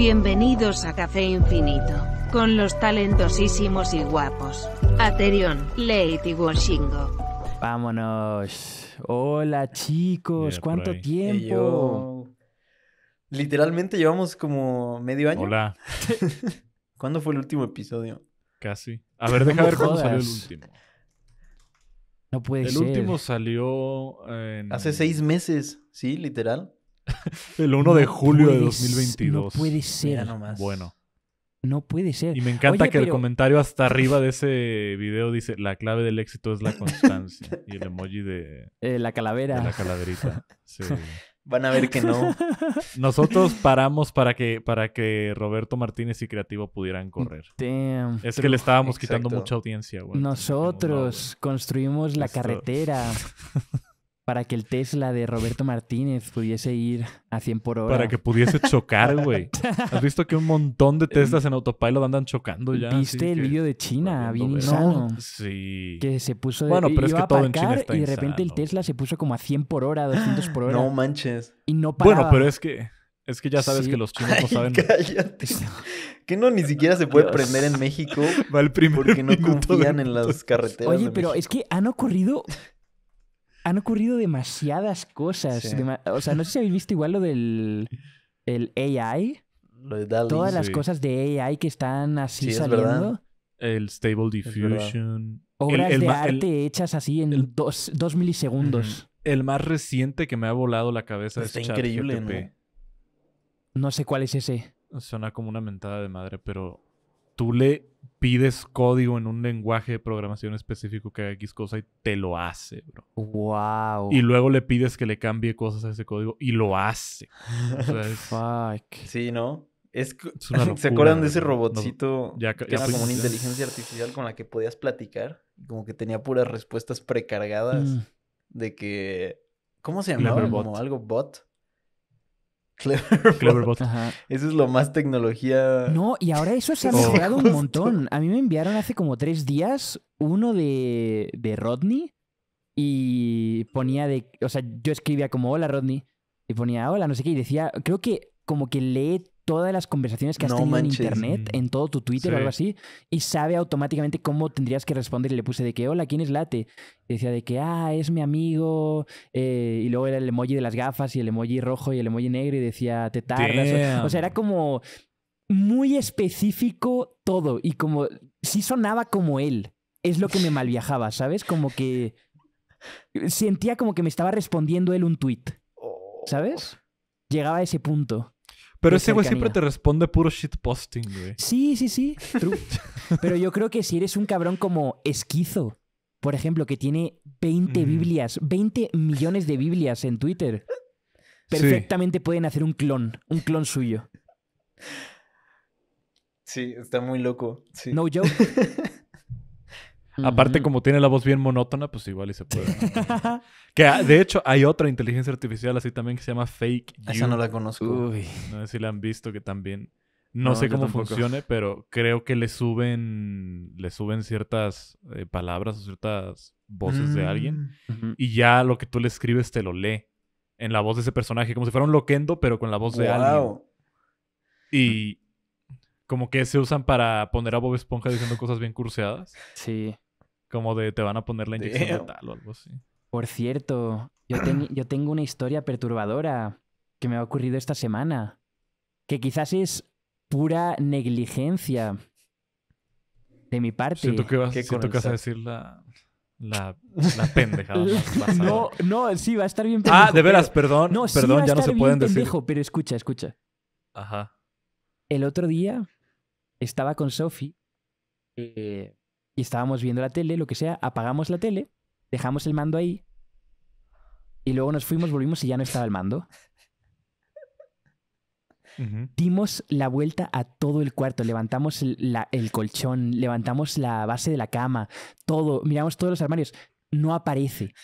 Bienvenidos a Café Infinito, con los talentosísimos y guapos. Aterion, Lady Wonshingo. Vámonos. Hola chicos, ¿cuánto tiempo? Literalmente llevamos como medio año. Hola. ¿Cuándo fue el último episodio? Casi. A ver, deja ver cuándo salió el último. No puede ser. El último salió Hace seis meses, sí, literal. El 1 de julio de 2022. No puede ser. Bueno. No puede ser. Y me encanta que el comentario hasta arriba de ese video dice: La clave del éxito es la constancia. y el emoji de. Eh, la calavera. la calaverita. Van a ver que no. Nosotros paramos para que, para que Roberto Martínez y Creativo pudieran mm, correr. Es que le estábamos quitando mucha audiencia, güey. Nosotros construimos la carretera para que el Tesla de Roberto Martínez pudiese ir a 100 por hora. Para que pudiese chocar, güey. ¿Has visto que un montón de Teslas eh, en autopilot andan chocando ya? ¿Viste el vídeo de China? Bien insano. No. Sí. Que se puso... bueno, pero es que todo en China está Y de repente el Tesla se puso como a 100 por hora, 200 por hora. No manches. Y no Bueno, pero es que... Es que ya sabes que los chinos no saben. Que no ni siquiera se puede prender en México. Va el primer porque no confían en las carreteras. Oye, pero es que han ocurrido han ocurrido demasiadas cosas. o sea, no sé si habéis visto igual lo del el AI. Lo Todas las cosas de AI que están así saliendo. el Stable Diffusion. Obras de arte hechas así en dos, dos, milisegundos. El más reciente que me ha volado la cabeza Está es increíble, ¿no? ¿no? sé cuál es ese. Suena como una mentada de madre, pero tú le pides código en un lenguaje de programación específico que haga X cosa y te lo hace, bro. Wow. Y luego le pides que le cambie cosas a ese código y lo hace. Fuck. Sí, ¿no? Es, ¿Se acuerdan de ese robotcito que era pues como una inteligencia artificial con la que podías platicar? Como que tenía puras respuestas precargadas mm. de que... ¿Cómo se llamaba? Como algo bot. Eso es lo más tecnología. No, y ahora eso se ha oh. mejorado un montón. A mí me enviaron hace como tres días uno de, de Rodney y ponía de. O sea, yo escribía como: Hola Rodney. Y ponía: Hola, no sé qué. Y decía: Creo que como que lee todas las conversaciones que has tenido en internet, en todo tu Twitter o algo así, y sabe automáticamente cómo tendrías que responder. Y le puse de que, hola, ¿quién es Late? Y decía de que, ah, es mi amigo. Eh, y luego era el emoji de las gafas y el emoji rojo y el emoji negro y decía, te tardas. O, o sea, era como muy específico todo y como sí sonaba como él. Es lo que me malviajaba, ¿sabes? Como que sentía como que me estaba respondiendo él un tweet. Oh. ¿Sabes? Llegaba a ese punto. Pero ese güey siempre te responde puro shitposting, güey. Sí, sí, sí. True. Pero yo creo que si eres un cabrón como esquizo, por ejemplo, que tiene 20 Biblias, 20 millones de Biblias en Twitter, perfectamente pueden hacer un clon, un clon suyo. Sí, está muy loco. No joke. Aparte, como tiene la voz bien monótona, pues igual y se puede. que ah, de hecho hay otra inteligencia artificial así también que se llama Fake You. Esa no la conozco. No sé si la han visto que también. No, sé cómo funcione, pero creo que le suben, le suben ciertas eh, palabras o ciertas voces de alguien mm. y ya lo que tú le escribes te lo lee en la voz de ese personaje, como si fuera un loquendo, pero con la voz de alguien. Y como que se usan para poner a Bob Esponja diciendo cosas bien curseadas. Sí. Como de te van a poner la inyección de tal o algo así. Por cierto, yo, tengo una historia perturbadora que me ha ocurrido esta semana. Que quizás es pura negligencia de mi parte. Siento que vas, vas a decir la, pendeja. no, no, sí, va a estar bien ah, pendejo. Ah, de veras, perdón. No, perdón, ya no se pueden pendejo, decir. Pero escucha, escucha. Ajá. El otro día estaba con Sophie. Eh, estábamos viendo la tele, lo que sea, apagamos la tele, dejamos el mando ahí y luego nos fuimos, volvimos y ya no estaba el mando. Dimos la vuelta a todo el cuarto, levantamos el colchón, levantamos la base de la cama, todo, miramos todos los armarios, no aparece.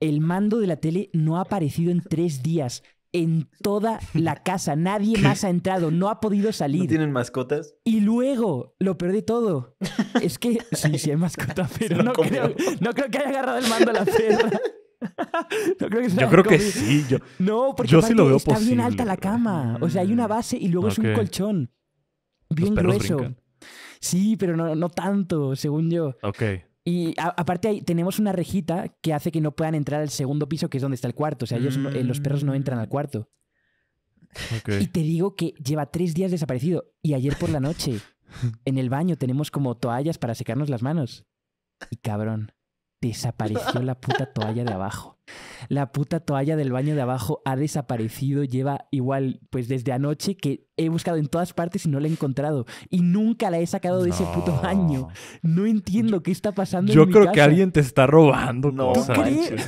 El mando de la tele no ha aparecido en tres días en toda la casa. Nadie más ha entrado, no ha podido salir. tienen mascotas? Y luego, lo perdí todo. Es que sí, sí hay mascota, pero no creo, no creo, que haya agarrado el mando a la perra. No creo que yo creo que sí. Yo, no, porque sí lo veo está bien alta la cama. O sea, hay una base y luego es un colchón. Bien grueso. Sí, pero no, no tanto, según yo. Ok. Y aparte ahí tenemos una rejita que hace que no puedan entrar al segundo piso, que es donde está el cuarto. O sea, ellos, eh, los perros no entran al cuarto. Y te digo que lleva tres días desaparecido. Y ayer por la noche, en el baño, tenemos como toallas para secarnos las manos. Y cabrón, desapareció la puta toalla de abajo. La puta toalla del baño de abajo ha desaparecido, lleva igual, pues desde anoche que he buscado en todas partes y no la he encontrado. Y nunca la he sacado de ese puto baño. No entiendo qué está pasando. Yo creo que alguien te está robando. No,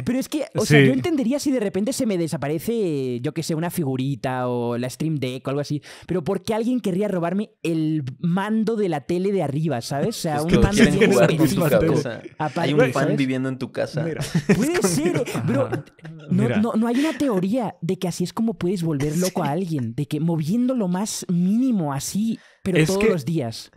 Pero es que, o sea, yo entendería si de repente se me desaparece, yo que sé, una figurita o la Stream Deck o algo así. Pero ¿por qué alguien querría robarme el mando de la tele de arriba, sabes? O sea, un mando de Hay un fan viviendo en tu casa. Puede ser. Pero no, hay una teoría de que así es como puedes volver loco a alguien, de que moviendo lo más mínimo así, pero todos los días.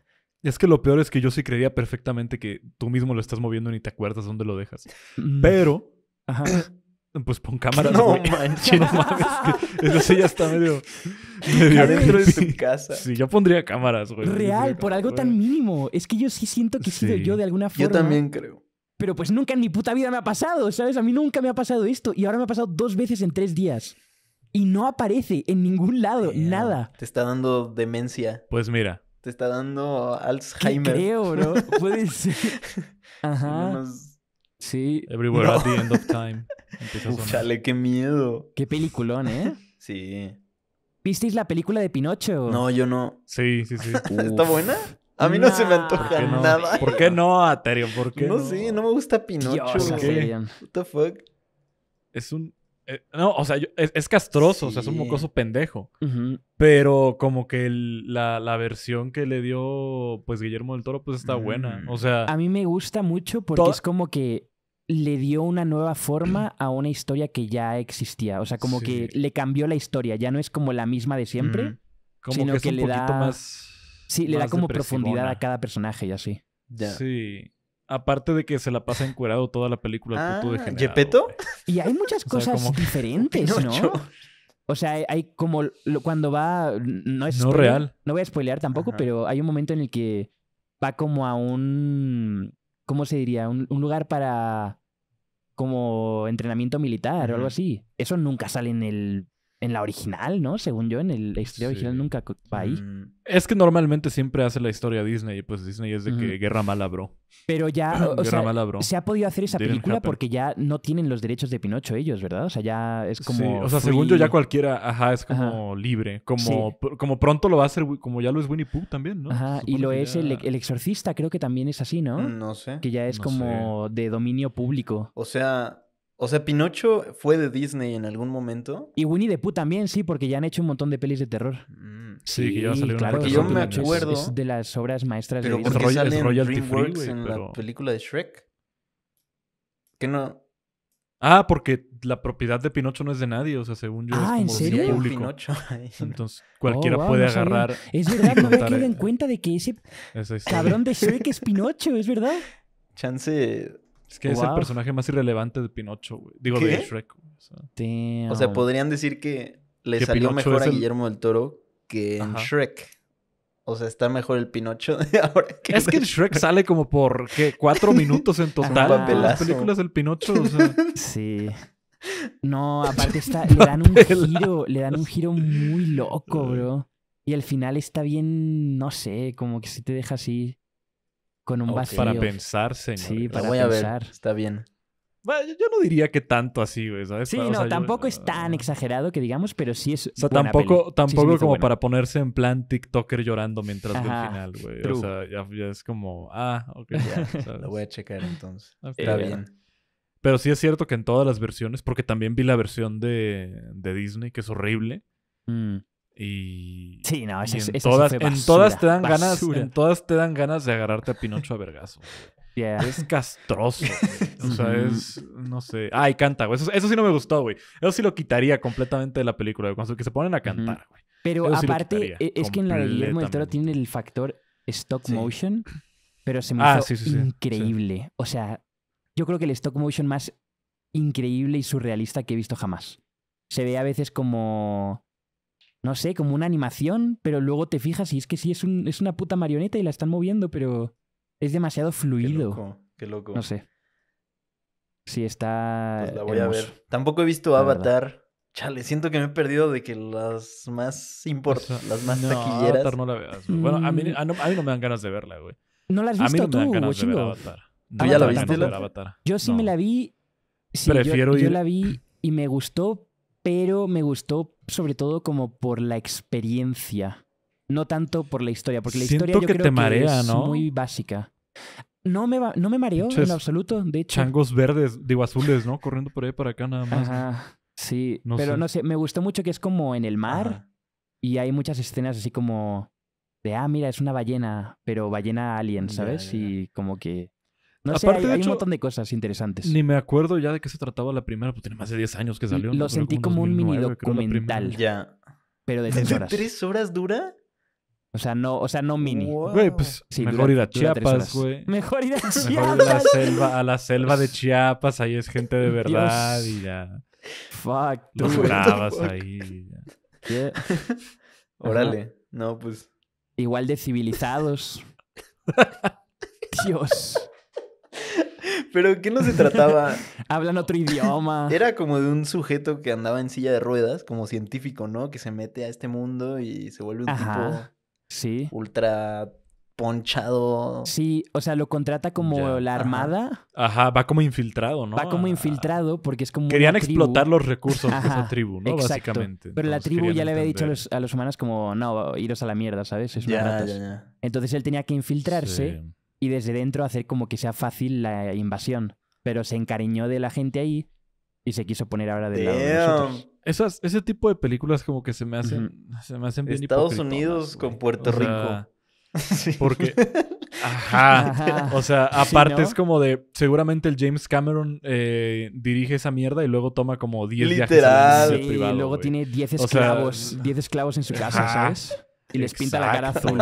Es que lo peor es que yo sí creía perfectamente que tú mismo lo estás moviendo y ni te acuerdas dónde lo dejas. Mm. Pero, pues pon cámara. No manches. no eso ya está medio... medio de tu casa. Sí, yo pondría cámaras, güey. Real, por algo tan mínimo. Es que yo sí siento que he sido yo de alguna forma. Yo también creo pero pues nunca en mi puta vida me ha pasado, ¿sabes? A mí nunca me ha pasado esto y ahora me ha pasado dos veces en tres días. Y no aparece en ningún lado, nada. Te está dando demencia. Pues mira. Te está dando Alzheimer. ¿Qué creo, bro. Puede ser. Ajá. Sí. Everywhere at the end of time. qué miedo. Qué peliculón, ¿eh? sí. ¿Visteis la película de Pinocho? No, yo no. Sí, sí, sí. ¿Está buena? A mí no, se me antoja nada. ¿Por qué no, Aterio? ¿Por qué no, sí, no me gusta Pinocho. ¿Qué? What the fuck? Es un... Eh, no, o sea, es, castroso, o sea, es un mocoso pendejo. Pero como que la, versión que le dio, pues, Guillermo del Toro, pues, está buena. Mm. O sea... A mí me gusta mucho porque es como que le dio una nueva forma a una historia que ya existía. O sea, como que le cambió la historia. Ya no es como la misma de siempre, como sino que, es un poquito más Sí, le da como profundidad a cada personaje y así. Sí. Aparte de que se la pasa encuerado toda la película de puto ¿Yepeto? Ah, y hay muchas cosas diferentes, ¿no? O sea, hay como cuando va. No es. No real. No voy a spoilear tampoco, pero hay un momento en el que va como a un. ¿Cómo se diría? Un, lugar para. Como entrenamiento militar o algo así. Eso nunca sale en el en la original, ¿no? Según yo, en el, la historia original nunca va ahí. Mm. Es que normalmente siempre hace la historia Disney, y pues Disney es de que guerra mala, bro. Pero ya, o, sea, se ha podido hacer esa película porque ya no tienen los derechos de Pinocho ellos, ¿verdad? O sea, ya es como. o sea, según yo, ya cualquiera, ajá, es como libre. Como, como pronto lo va a hacer, como ya lo es Winnie Pooh también, ¿no? Ajá, y lo es el, Exorcista, creo que también es así, ¿no? Mm, no sé. Que ya es como de dominio público. O sea. O sea, Pinocho fue de Disney en algún momento. Y Winnie the Pooh también, sí, porque ya han hecho un montón de pelis de terror. Mm. sí, que ya salió claro. Porque yo me acuerdo. Es, de las obras maestras de Disney. Pero sale Royal DreamWorks en la película de Shrek. Que no. Ah, porque la propiedad de Pinocho no es de nadie, o sea, según yo ah, es como ¿en serio? público. Pinocho. Entonces, cualquiera oh, puede agarrar. Es verdad, no me he quedado en cuenta de que ese cabrón de Shrek es Pinocho, es verdad. Chance es que es el personaje más irrelevante de Pinocho, güey. Digo, de Shrek. O, sea, podrían decir que le salió mejor a Guillermo del Toro que en Shrek. O sea, está mejor el Pinocho ahora que... Es que en Shrek sale como por, ¿qué? Cuatro minutos en total. de las películas del Pinocho, Sí. No, aparte está... le dan un giro, le dan un giro muy loco, bro. Y al final está bien, no sé, como que se te deja así... Con un okay. vacío. Para pensar, señor. Sí, para voy pensar. Está bien. yo no diría que tanto así, güey, Sí, no, tampoco es tan exagerado que digamos, pero sí es. O sea, tampoco, tampoco como para ponerse en plan TikToker llorando mientras ve final, güey. O sea, ya, es como, ah, ok. Ya, Lo voy a checar entonces. Está bien. Pero sí es cierto que en todas las versiones, porque también vi la versión de, Disney, que es horrible. Mm. Y, sí, no, eso, en, todas, en todas te dan ganas, en todas te dan ganas de agarrarte a Pinocho a vergazo. Es castroso. Güey. O sea, es. No sé. Ah, y canta, güey. Eso, sí no me gustó, güey. Eso sí lo quitaría completamente de la película, Cuando que se ponen a cantar, güey. Pero aparte, e, es que en la de Guillermo del Toro tiene el factor stock motion, pero se me ah, hizo increíble. O sea, yo creo que el stock motion más increíble y surrealista que he visto jamás. Se ve a veces como no sé, como una animación, pero luego te fijas y es que sí, es, un, es una puta marioneta y la están moviendo, pero es demasiado fluido. Qué loco, qué loco. No sé. Sí, está. Pues la voy a ver. Tampoco he visto Avatar. Chale, siento que me he perdido de que las más importantes, las más no, taquilleras. Avatar no la veas. Bueno, a mí, a, no, mí, no, me dan ganas de verla, güey. No la has visto a mí no tú, me dan ganas de ¿Tú ya la viste? Yo sí me la vi. Sí, Prefiero ir... yo la vi y me gustó, pero me gustó sobre todo como por la experiencia, no tanto por la historia, porque la historia yo creo que es muy básica. No me, no me mareó en absoluto, de hecho. Changos verdes, digo azules, ¿no? Corriendo por ahí para acá nada más. sí, pero no sé, me gustó mucho que es como en el mar y hay muchas escenas así como de, ah, mira, es una ballena, pero ballena alien, ¿sabes? Y como que Aparte, hay, un montón de cosas interesantes. Ni me acuerdo ya de qué se trataba la primera, porque tiene más de 10 años que salió. Lo pues sentí como un mini documental. Ya. Pero de tres horas. ¿De tres horas dura? O sea, no, o sea, no mini. Pues, mejor ir a Chiapas, güey. Mejor ir a Chiapas. a la selva, a la selva de Chiapas, ahí es gente de verdad y ya. Fuck, Los grabas ahí. ¿Qué? Órale. No, pues. Igual de civilizados. Dios. Pero ¿qué no se trataba? Hablan otro idioma. Era como de un sujeto que andaba en silla de ruedas, como científico, ¿no? Que se mete a este mundo y se vuelve un tipo sí. ultra ponchado. Sí, o sea, lo contrata como la armada. Ajá. va como infiltrado, ¿no? Va como infiltrado porque es como. Querían explotar los recursos de esa tribu, ¿no? Exacto. Básicamente. Pero la tribu ya le había dicho a los, humanos como, no, iros a la mierda, ¿sabes? Es ya, Entonces él tenía que infiltrarse y desde dentro hacer como que sea fácil la invasión. Pero se encariñó de la gente ahí y se quiso poner ahora del lado de nosotros. Esas, ese tipo de películas como que se me hacen, Estados Unidos con Puerto Rico. Porque, ajá. O sea, aparte es como de, seguramente el James Cameron eh, dirige esa mierda y luego toma como 10 y luego tiene 10 esclavos, 10 esclavos en su casa, ¿sabes? Y les pinta la cara azul.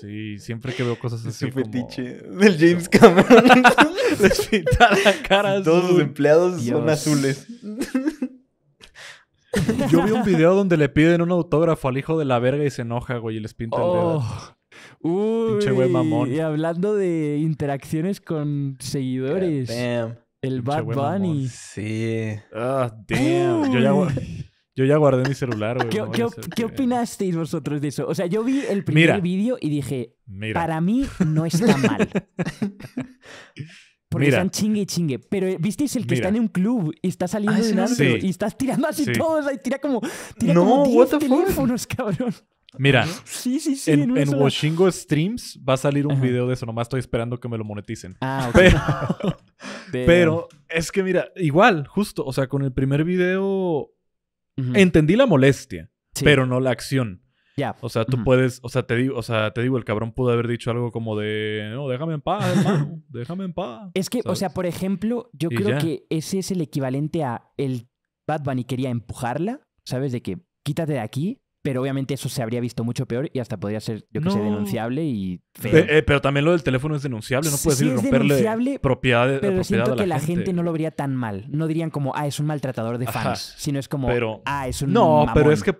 Sí, siempre que veo cosas así. Su fetiche del James Cameron. Les pinta la cara azul. Todos los empleados son azules. Yo vi un video donde le piden un autógrafo al hijo de la verga y se enoja, güey, y les pinta el dedo. Uy, oh. Pinche güey mamón. Y hablando de interacciones con seguidores. el Bad Bunny. Sí. Ah, Yo ya voy. Yo ya guardé mi celular, güey. ¿Qué, opinasteis vosotros de eso? O sea, yo vi el primer vídeo y dije, para mí no está mal. Porque están chingue y chingue. Pero eh, visteis el que está en un club y está saliendo ah, de un y estás tirando así todo, todos. Y tira como, no, como no what the teléfonos, cabrón. Mira, sí, sí, sí, en, en Washingo Streams va a salir un video de eso, nomás estoy esperando que me lo moneticen. Ah, ok. pero, es que mira, igual, justo, o sea, con el primer video Entendí la molestia, pero no la acción. O sea, tú puedes, o sea, te digo, o sea, te digo, el cabrón pudo haber dicho algo como de, no, déjame en paz, hermano, déjame en paz. Es que, o sea, por ejemplo, yo creo que ese es el equivalente a el Batman y quería empujarla, ¿sabes? De que quítate de aquí, pero obviamente eso se habría visto mucho peor y hasta podría ser, yo que sé, denunciable y feo. Eh, eh, pero también lo del teléfono es denunciable, no puedes ir a romperle propiedad de Pero la siento Pero siento que la gente. no lo vería tan mal. No dirían como, ah, es un maltratador de fans, sino es como, ah, es un. No, pero es que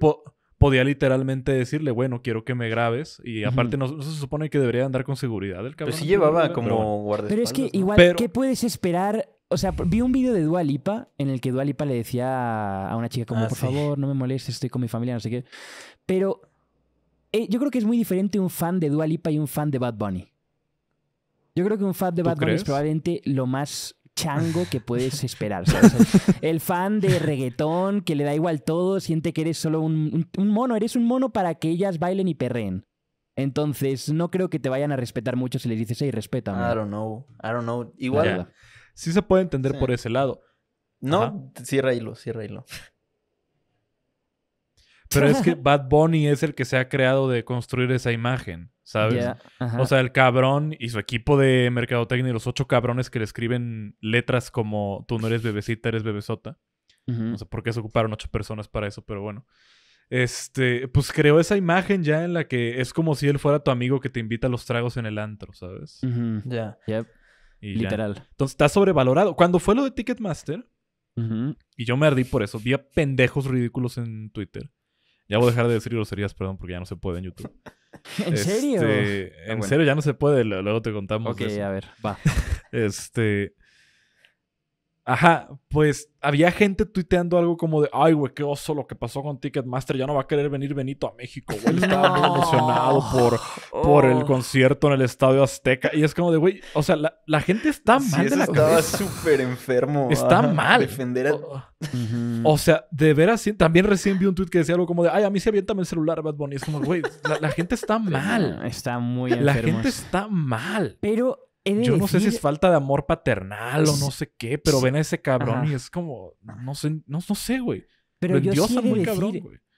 podía literalmente decirle, bueno, quiero que me grabes. Y aparte, no, se supone que debería andar con seguridad el pues cabrón. Pero si llevaba como guardaespaldas. Pero es que igual, ¿qué puedes esperar o sea, vi un vídeo de Dua en el que dualipa le decía a una chica como, ah, por favor, no me molestes, estoy con mi familia, no sé qué. Pero eh, yo creo que es muy diferente un fan de Dualipa y un fan de Bad Bunny. Yo creo que un fan de Bad Bunny es probablemente lo más chango que puedes esperar. El fan de reggaetón que le da igual todo, siente que eres solo un, mono, eres un mono para que ellas bailen y perreen. Entonces, no creo que te vayan a respetar mucho si les dices, hey, respétame. I don't know, I don't know. Igual, Sí se puede entender por ese lado. No, sí y sí cierra lo. Pero es que Bad Bunny es el que se ha creado de construir esa imagen, ¿sabes? O sea, el cabrón y su equipo de mercadotecnia y los ocho cabrones que le escriben letras como tú no eres bebecita, eres bebesota. No sé por qué se ocuparon ocho personas para eso, pero bueno. Este, pues creó esa imagen ya en la que es como si él fuera tu amigo que te invita a los tragos en el antro, ¿sabes? Ya, Ya. Literal. Entonces está sobrevalorado. Cuando fue lo de Ticketmaster, y yo me ardí por eso, vi a pendejos ridículos en Twitter. Ya voy a dejar de decir groserías, perdón, porque ya no se puede en YouTube. ¿En serio? Este, ah, en serio, ya no se puede. Luego te contamos. Ok, a ver, va. Este. Ajá, pues había gente tuiteando algo como de, ay, güey, qué oso lo que pasó con Ticketmaster, ya no va a querer venir Benito a México, güey. Estaba muy emocionado por, el oh. concierto en el Estadio Azteca. Y es como de, güey, o sea, la, la gente está mal. de la estaba súper enfermo. Está mal. Defender a... o, sea, de veras, también recién vi un tuit que decía algo como de, ay, a mí se avienta el celular, Bad Bunny. Es como, güey, la, la, gente está mal. Está muy enfermo. La gente está mal. Pero yo no sé si es falta de amor paternal o no sé qué, pero ven a ese cabrón y es como, no sé, no, no sé, güey. Pero yo sí decir cabrón,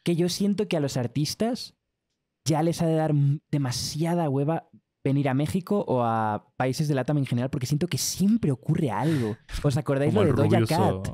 que yo siento que a los artistas ya les ha de dar demasiada hueva venir a México o a países de LATAM en general, porque siento que siempre ocurre algo. ¿Os acordáis lo de Doja Cat?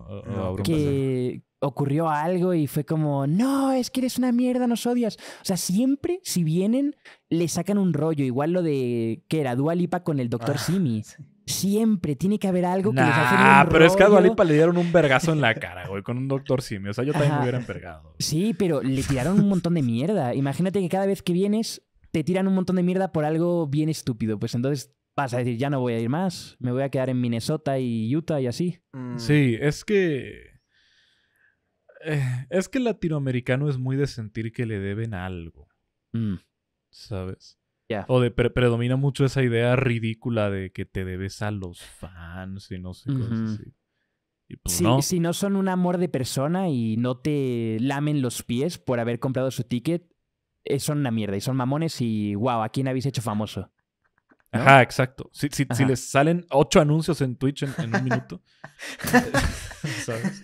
que, ocurrió algo y fue como, no, es que eres una mierda, nos odias. O sea, siempre si vienen, le sacan un rollo, igual lo de, que era? Dualipa con el Dr. Ah, Simi. Siempre tiene que haber algo que les hace pero es que a Dualipa le dieron un vergazo en la cara, güey, con un doctor Simi. O sea, yo también me hubiera envergado. Sí, pero le tiraron un montón de mierda. Imagínate que cada vez que vienes, te tiran un montón de mierda por algo bien estúpido. Pues entonces vas a decir, ya no voy a ir más, me voy a quedar en Minnesota y Utah y así. Mm. Sí, es que eh, es que el latinoamericano es muy de sentir que le deben algo. Mm. ¿Sabes? O de predomina mucho esa idea ridícula de que te debes a los fans y no sé, qué. cosas así. Pues si no son un amor de persona y no te lamen los pies por haber comprado su ticket, eh, son una mierda y son mamones y wow, ¿a quién habéis hecho famoso? Ajá, exacto. Si, si, si, les salen ocho anuncios en Twitch en, un minuto. ¿Sabes?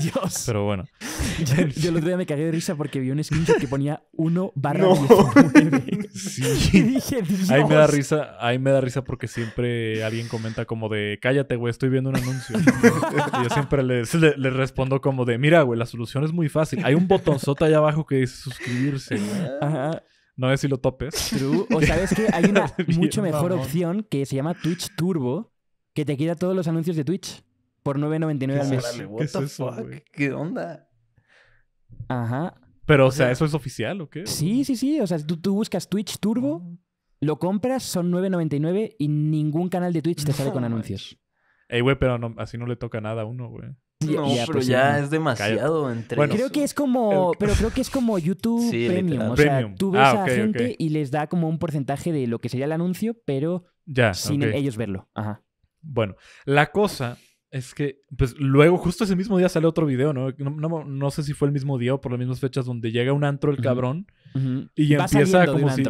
Dios. Pero bueno. Yo, el otro día me cagué de risa porque vi un screenshot que ponía 1 barra 19. Sí. Y dije, Ahí me da risa, ahí me da risa porque siempre alguien comenta como de cállate, güey, estoy viendo un anuncio. y yo siempre les, respondo como de mira, güey, la solución es muy fácil. Hay un botonzote allá abajo que dice suscribirse. Ajá. No sé si lo topes. True. O sabes que hay una mucho mejor opción que se llama Twitch Turbo, que te quita todos los anuncios de Twitch por 9.99 al mes. ¿Qué, es eso, ¿Qué onda? Ajá. Pero, o, sea, ¿eso es oficial o qué? Sí, sí, sí. O sea, tú, buscas Twitch Turbo, oh. lo compras, son 9.99 y ningún canal de Twitch te sale con anuncios. Ey, güey, pero así no le toca nada a uno, güey. No, pero pues ya es demasiado entre bueno, Creo que es como, pero creo que es como YouTube Premium. O sea, tú ves ah, a la gente y les da como un porcentaje de lo que sería el anuncio, pero sin ellos verlo. Ajá. Bueno, la cosa es que, pues luego, justo ese mismo día sale otro video, ¿no? No, sé si fue el mismo día o por las mismas fechas donde llega un antro el cabrón y empieza como si...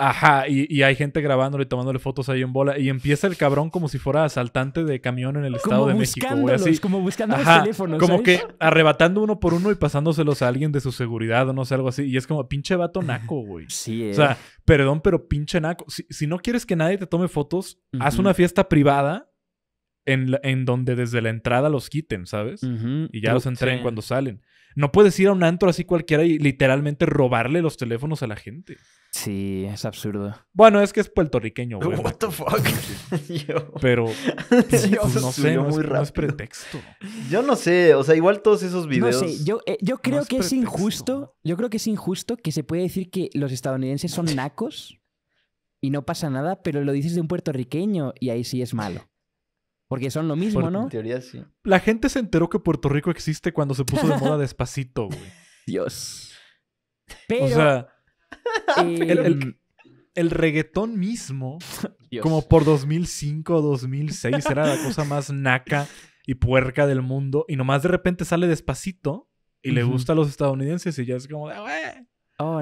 Ajá, y, hay gente grabándolo y tomándole fotos ahí en bola. Y empieza el cabrón como si fuera asaltante de camión en el Estado de México. Güey, así, como buscando los teléfonos. Como que arrebatando uno por uno y pasándoselos a alguien de su seguridad o no sé, algo así. Y es como, pinche vato naco, güey. Sí, O sea, eh. perdón, pero pinche naco. Si, no quieres que nadie te tome fotos, haz una fiesta privada en, en, donde desde la entrada los quiten, ¿sabes? Y ya los entreguen cuando salen. No puedes ir a un antro así cualquiera y literalmente robarle los teléfonos a la gente. Sí, es absurdo. Bueno, es que es puertorriqueño, güey. What the fuck? Pero pues, no sé, no, muy es, pretexto. Yo no sé, o sea, igual todos esos videos. Eh, no yo, yo creo que es injusto, yo creo que es injusto que se puede decir que los estadounidenses son nacos y no pasa nada, pero lo dices de un puertorriqueño y ahí sí es malo. Porque son lo mismo, ¿no? En teoría sí. La gente se enteró que Puerto Rico existe cuando se puso de moda despacito, güey. Dios. Pero o sea, Ah, eh, el, reggaetón mismo, como por 2005 2006, era la cosa más naca y puerca del mundo. Y nomás de repente sale despacito y le gusta a los estadounidenses y ya es como de, Oh,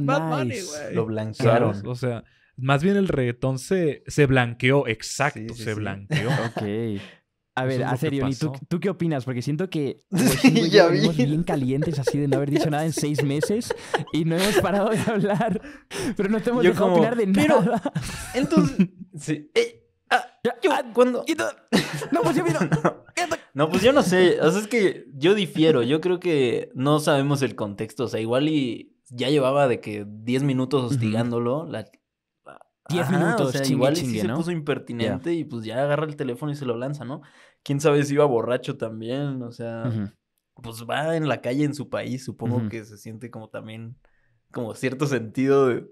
Lo blanquearon. O sea, más bien el reggaetón se, se blanqueó, exacto, se blanqueó. ok. A ver, a serio, ¿y ¿tú qué opinas? Porque siento que sí, ya vi. bien calientes así de no haber dicho nada en seis meses y no hemos parado de hablar, pero no te hemos dejado opinar de nada. Entonces, sí. Ah, ah, no, pues yo No. pues yo no sé. O sea, es que yo difiero. Yo creo que no sabemos el contexto. O sea, igual y ya llevaba de que diez minutos hostigándolo, Diez 10 minutos, o igual chingue, se puso impertinente y pues ya agarra el teléfono y se lo lanza, ¿no? quién sabe si iba borracho también, o sea, pues va en la calle en su país, supongo que se siente como también, como cierto sentido de...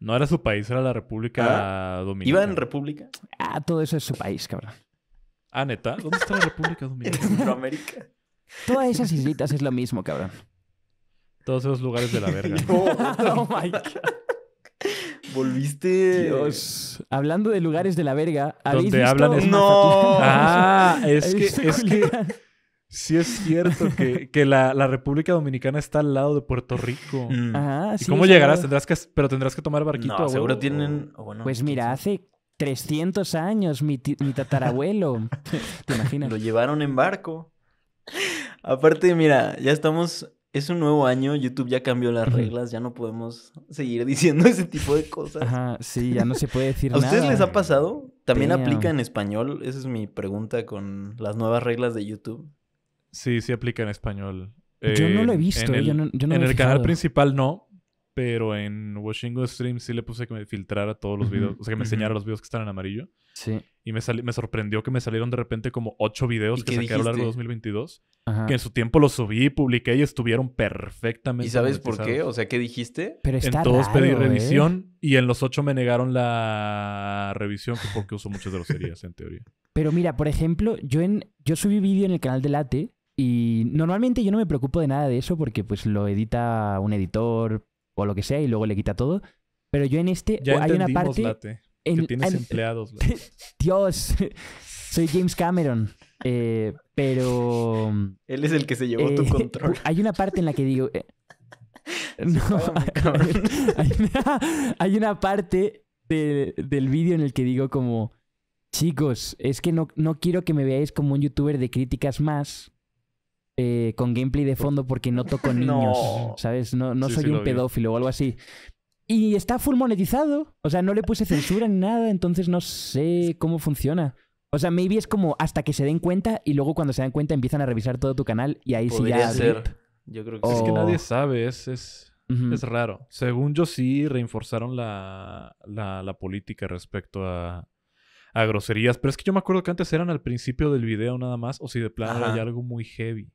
No era su país, era la República Dominicana. Ah, ¿Iba en República? Ah, todo eso es su país, cabrón. Ah, neta, ¿dónde está la República Dominicana? en Centroamérica. Todas esas islitas es lo mismo, cabrón. Todos esos lugares de la verga. oh my God. Volviste. Dios. Hablando de lugares de la verga, ¿habéis Donde hablan es No. Ah, es que, es sí es cierto que, la, República Dominicana está al lado de Puerto Rico. Mm. ¿Y cómo llegarás? Tendrás que, pero tendrás que tomar barquito. No, seguro tienen. pues mira, hace 300 años mi, mi tatarabuelo. ¿Te imaginas? Lo llevaron en barco. Aparte, mira, ya estamos es un nuevo año, YouTube ya cambió las reglas, ya no podemos seguir diciendo ese tipo de cosas. Ajá, sí, ya no se puede decir nada. ¿A ustedes les ha pasado? ¿También aplica en español? Esa es mi pregunta con las nuevas reglas de YouTube. Sí, sí aplica en español. yo no lo he eh, visto, yo no, yo no En el canal principal no, pero en Washington Stream sí le puse que me filtrara todos los videos, o sea, que me enseñara los videos que están en amarillo. Sí. Y me, me sorprendió que me salieron de repente como ocho videos que saqué a lo largo de 2022. Que en su tiempo los subí, publiqué y estuvieron perfectamente. ¿Y sabes por qué? O sea, ¿qué dijiste? Pero está en todos pedí ¿eh? revisión y en los ocho me negaron la revisión porque uso muchas groserías en teoría. Pero mira, por ejemplo, yo, en, yo subí vídeo en el canal de Late y normalmente yo no me preocupo de nada de eso porque pues lo edita un editor o lo que sea y luego le quita todo. Pero yo en este hay una parte late tienes empleados. Dios, soy James Cameron. Eh, pero. Él es el que se llevó tu eh, control. Hay una parte en la que digo. Eh, no, hay, una, parte del vídeo en el que digo como. Chicos, es que no, no quiero que me veáis como un youtuber de críticas más. con gameplay de fondo porque no toco niños, no. ¿sabes? No, no soy un pedófilo o algo así. Y está full monetizado. O sea, no le puse censura ni nada, entonces no sé cómo funciona. O sea, maybe es como hasta que se den cuenta y luego cuando se dan cuenta empiezan a revisar todo tu canal y ahí sí ya. Yo creo que Es que nadie sabe, es, es, raro. Según yo, sí reinforzaron la, la, política respecto a, groserías. Pero es que yo me acuerdo que antes eran al principio del video nada más, o si de plano hay algo muy heavy.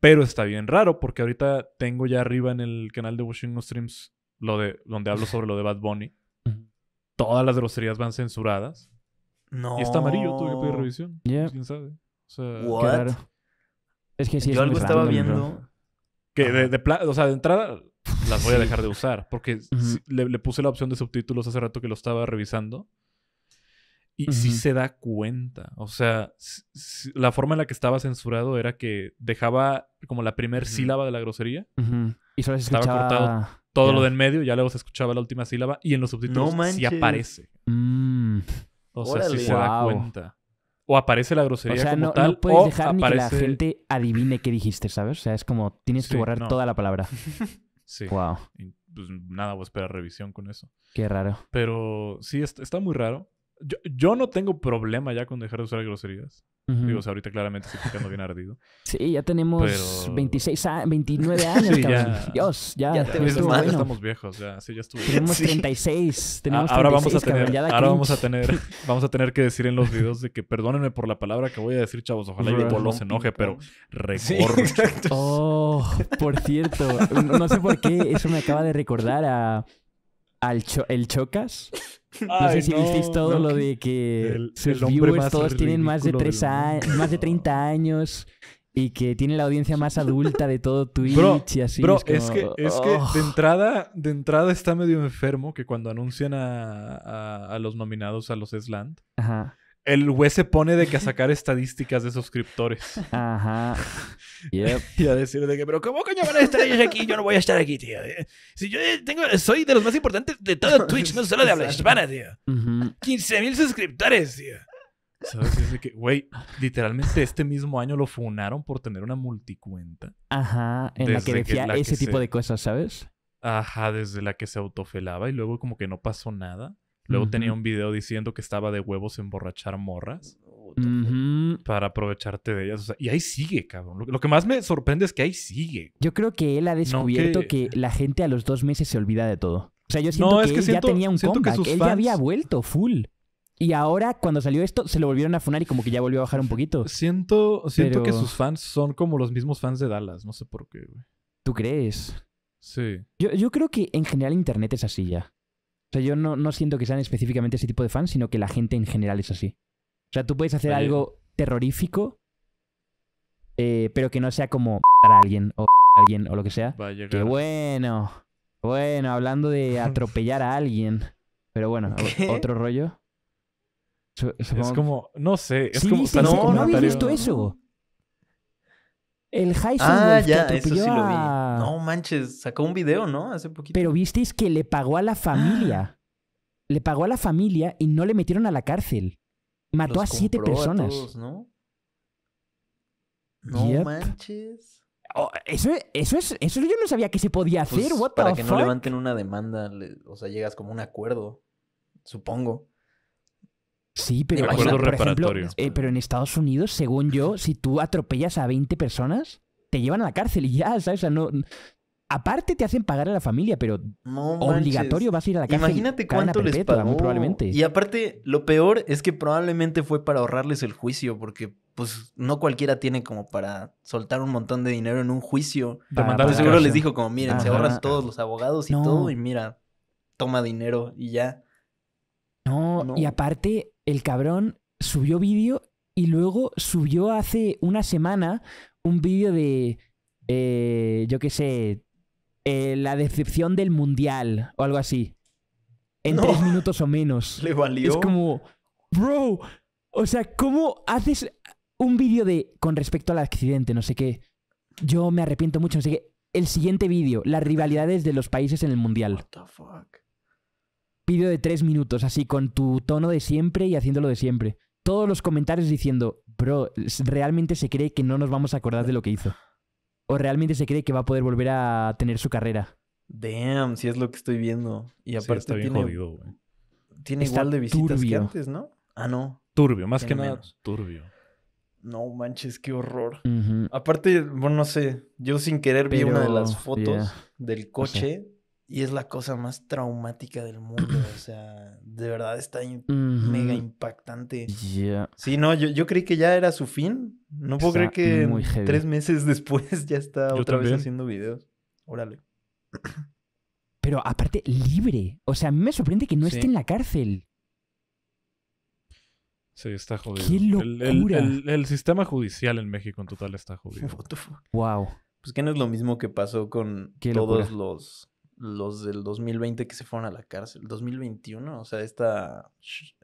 Pero está bien raro, porque ahorita tengo ya arriba en el canal de Washington Streams lo de, donde hablo sobre lo de Bad Bunny. Todas las groserías van censuradas. No. Y está amarillo, tuve que pedir revisión. Pues, ¿Quién sabe? Qué Es que Yo algo estaba viendo. Que de, de o sea, de entrada las voy a dejar de usar porque le, puse la opción de subtítulos hace rato que lo estaba revisando y sí se da cuenta. O sea, la forma en la que estaba censurado era que dejaba como la primer sílaba de la grosería. Y solo se estaba cortado todo lo de en medio, ya luego se escuchaba la última sílaba y en los subtítulos sí aparece. Mm. O sea, sí se da cuenta. O aparece la grosería o como tal. que la gente adivine qué dijiste, ¿sabes? O sea, es como tienes que borrar toda la palabra. sí. Wow. pues nada, voy a esperar revisión con eso. Qué raro. Pero sí, está muy raro. Yo, no tengo problema ya con dejar de usar groserías. Digo, o ahorita claramente estoy picando bien ardido. Sí, ya tenemos 26 a... 29 años, Dios, ya. estamos viejos, ya. Sí, ya Tenemos 36. ahora vamos a tener, ahora vamos a tener, vamos a tener que decir en los videos de que perdónenme por la palabra que voy a decir, chavos. Ojalá y no se enoje, pero recuerden. oh, por cierto, no sé por qué eso me acaba de recordar a el Chocas. no sé si todo lo de que el, sus viewers todos tienen más de, tres más de 30 años y que tiene la audiencia más adulta de todo Twitch y así. Bro, es, que, oh. de, entrada, de entrada está medio enfermo que cuando anuncian a, los nominados a los Slant, Ajá. El güey se pone de que a sacar estadísticas de suscriptores. Ajá. y a decir de que, pero ¿cómo coño van a estar ellos aquí? Yo no voy a estar aquí, tío. Si yo tengo, soy de los más importantes de todo Twitch, no solo de habla hispana, tío. 15 mil suscriptores, tío. ¿Sabes? Es de que, güey, literalmente este mismo año lo funaron por tener una multicuenta. Ajá, en la que decía ese tipo de cosas, ¿sabes? Ajá, desde la que se autofelaba y luego como que no pasó nada. Luego tenía un video diciendo que estaba de huevos emborrachar morras. Para aprovecharte de ellas. y ahí sigue, cabrón. Lo, que más me sorprende es que ahí sigue. Yo creo que él ha descubierto que... la gente a los dos meses se olvida de todo. O sea, yo siento que, ya tenía un comeback. Él ya había vuelto full. Y ahora, cuando salió esto, se lo volvieron a funar y como que ya volvió a bajar un poquito. Siento, siento que sus fans son como los mismos fans de Dallas. No sé por qué, ¿Tú crees? Sí. Yo, yo creo que en general Internet es así ya. O sea, yo no, siento que sean específicamente ese tipo de fans, sino que la gente en general es así. O sea, tú puedes hacer algo terrorífico, eh, pero que no sea como para alguien o a alguien o lo que sea. bueno, bueno, hablando de atropellar a alguien. Pero bueno, otro rollo. Es como, no sé, es como... no, visto eso. El High Ah, ya, eso sí lo vi. No manches, sacó un video, ¿no? Hace poquito. Pero visteis que le pagó a la ah. familia. le pagó a la familia y no le metieron a la cárcel. Mató a siete personas. ¿no? manches. Oh, eso, es, eso yo no sabía que se podía pues, hacer. para que no levanten una demanda, o sea, llegas como un acuerdo, supongo. Sí, pero, eh, pero en Estados Unidos, según yo, si tú atropellas a 20 personas, te llevan a la cárcel y ya, ¿sabes? O sea, no, aparte te hacen pagar a la familia, pero obligatorio vas a ir a la cárcel. Imagínate cuánto les pagó. probablemente. Y aparte, lo peor es que probablemente fue para ahorrarles el juicio, porque pues no cualquiera tiene como para soltar un montón de dinero en un juicio. seguro les dijo como, miren, se ahorran todos los abogados y todo, y mira, toma dinero y ya. No, no, y aparte, el cabrón subió vídeo y luego subió hace una semana un vídeo de, eh, yo qué sé, eh, la decepción del mundial o algo así. En tres minutos o menos. Le valió. Es como, bro, o sea, ¿cómo haces un vídeo de con respecto al accidente, no sé qué? Yo me arrepiento mucho, no sé qué. El siguiente vídeo, las rivalidades de los países en el mundial. What vídeo de tres minutos, así con tu tono de siempre y haciéndolo de siempre. Todos los comentarios diciendo, bro, realmente se cree que no nos vamos a acordar de lo que hizo. O realmente se cree que va a poder volver a tener su carrera. Damn, si es lo que estoy viendo. Y aparte tiene, igual de visitas que antes, ¿no? Ah, no. Turbio, más que Menos. Turbio. No manches, qué horror. Aparte, bueno, no sé, yo sin querer vi una de las fotos del coche. Y es la cosa más traumática del mundo. O sea, de verdad está mega impactante. Sí, no, yo, creí que ya era su fin. No puedo creer que tres meses después ya está otra vez haciendo videos. Órale. Pero aparte, libre. O sea, me sorprende que no esté en la cárcel. Sí, está jodido. ¡Qué locura! El, el, sistema judicial en México en total está jodido. Wow. Pues que no es lo mismo que pasó con todos los los del 2020 que se fueron a la cárcel. 2021, o sea, esta.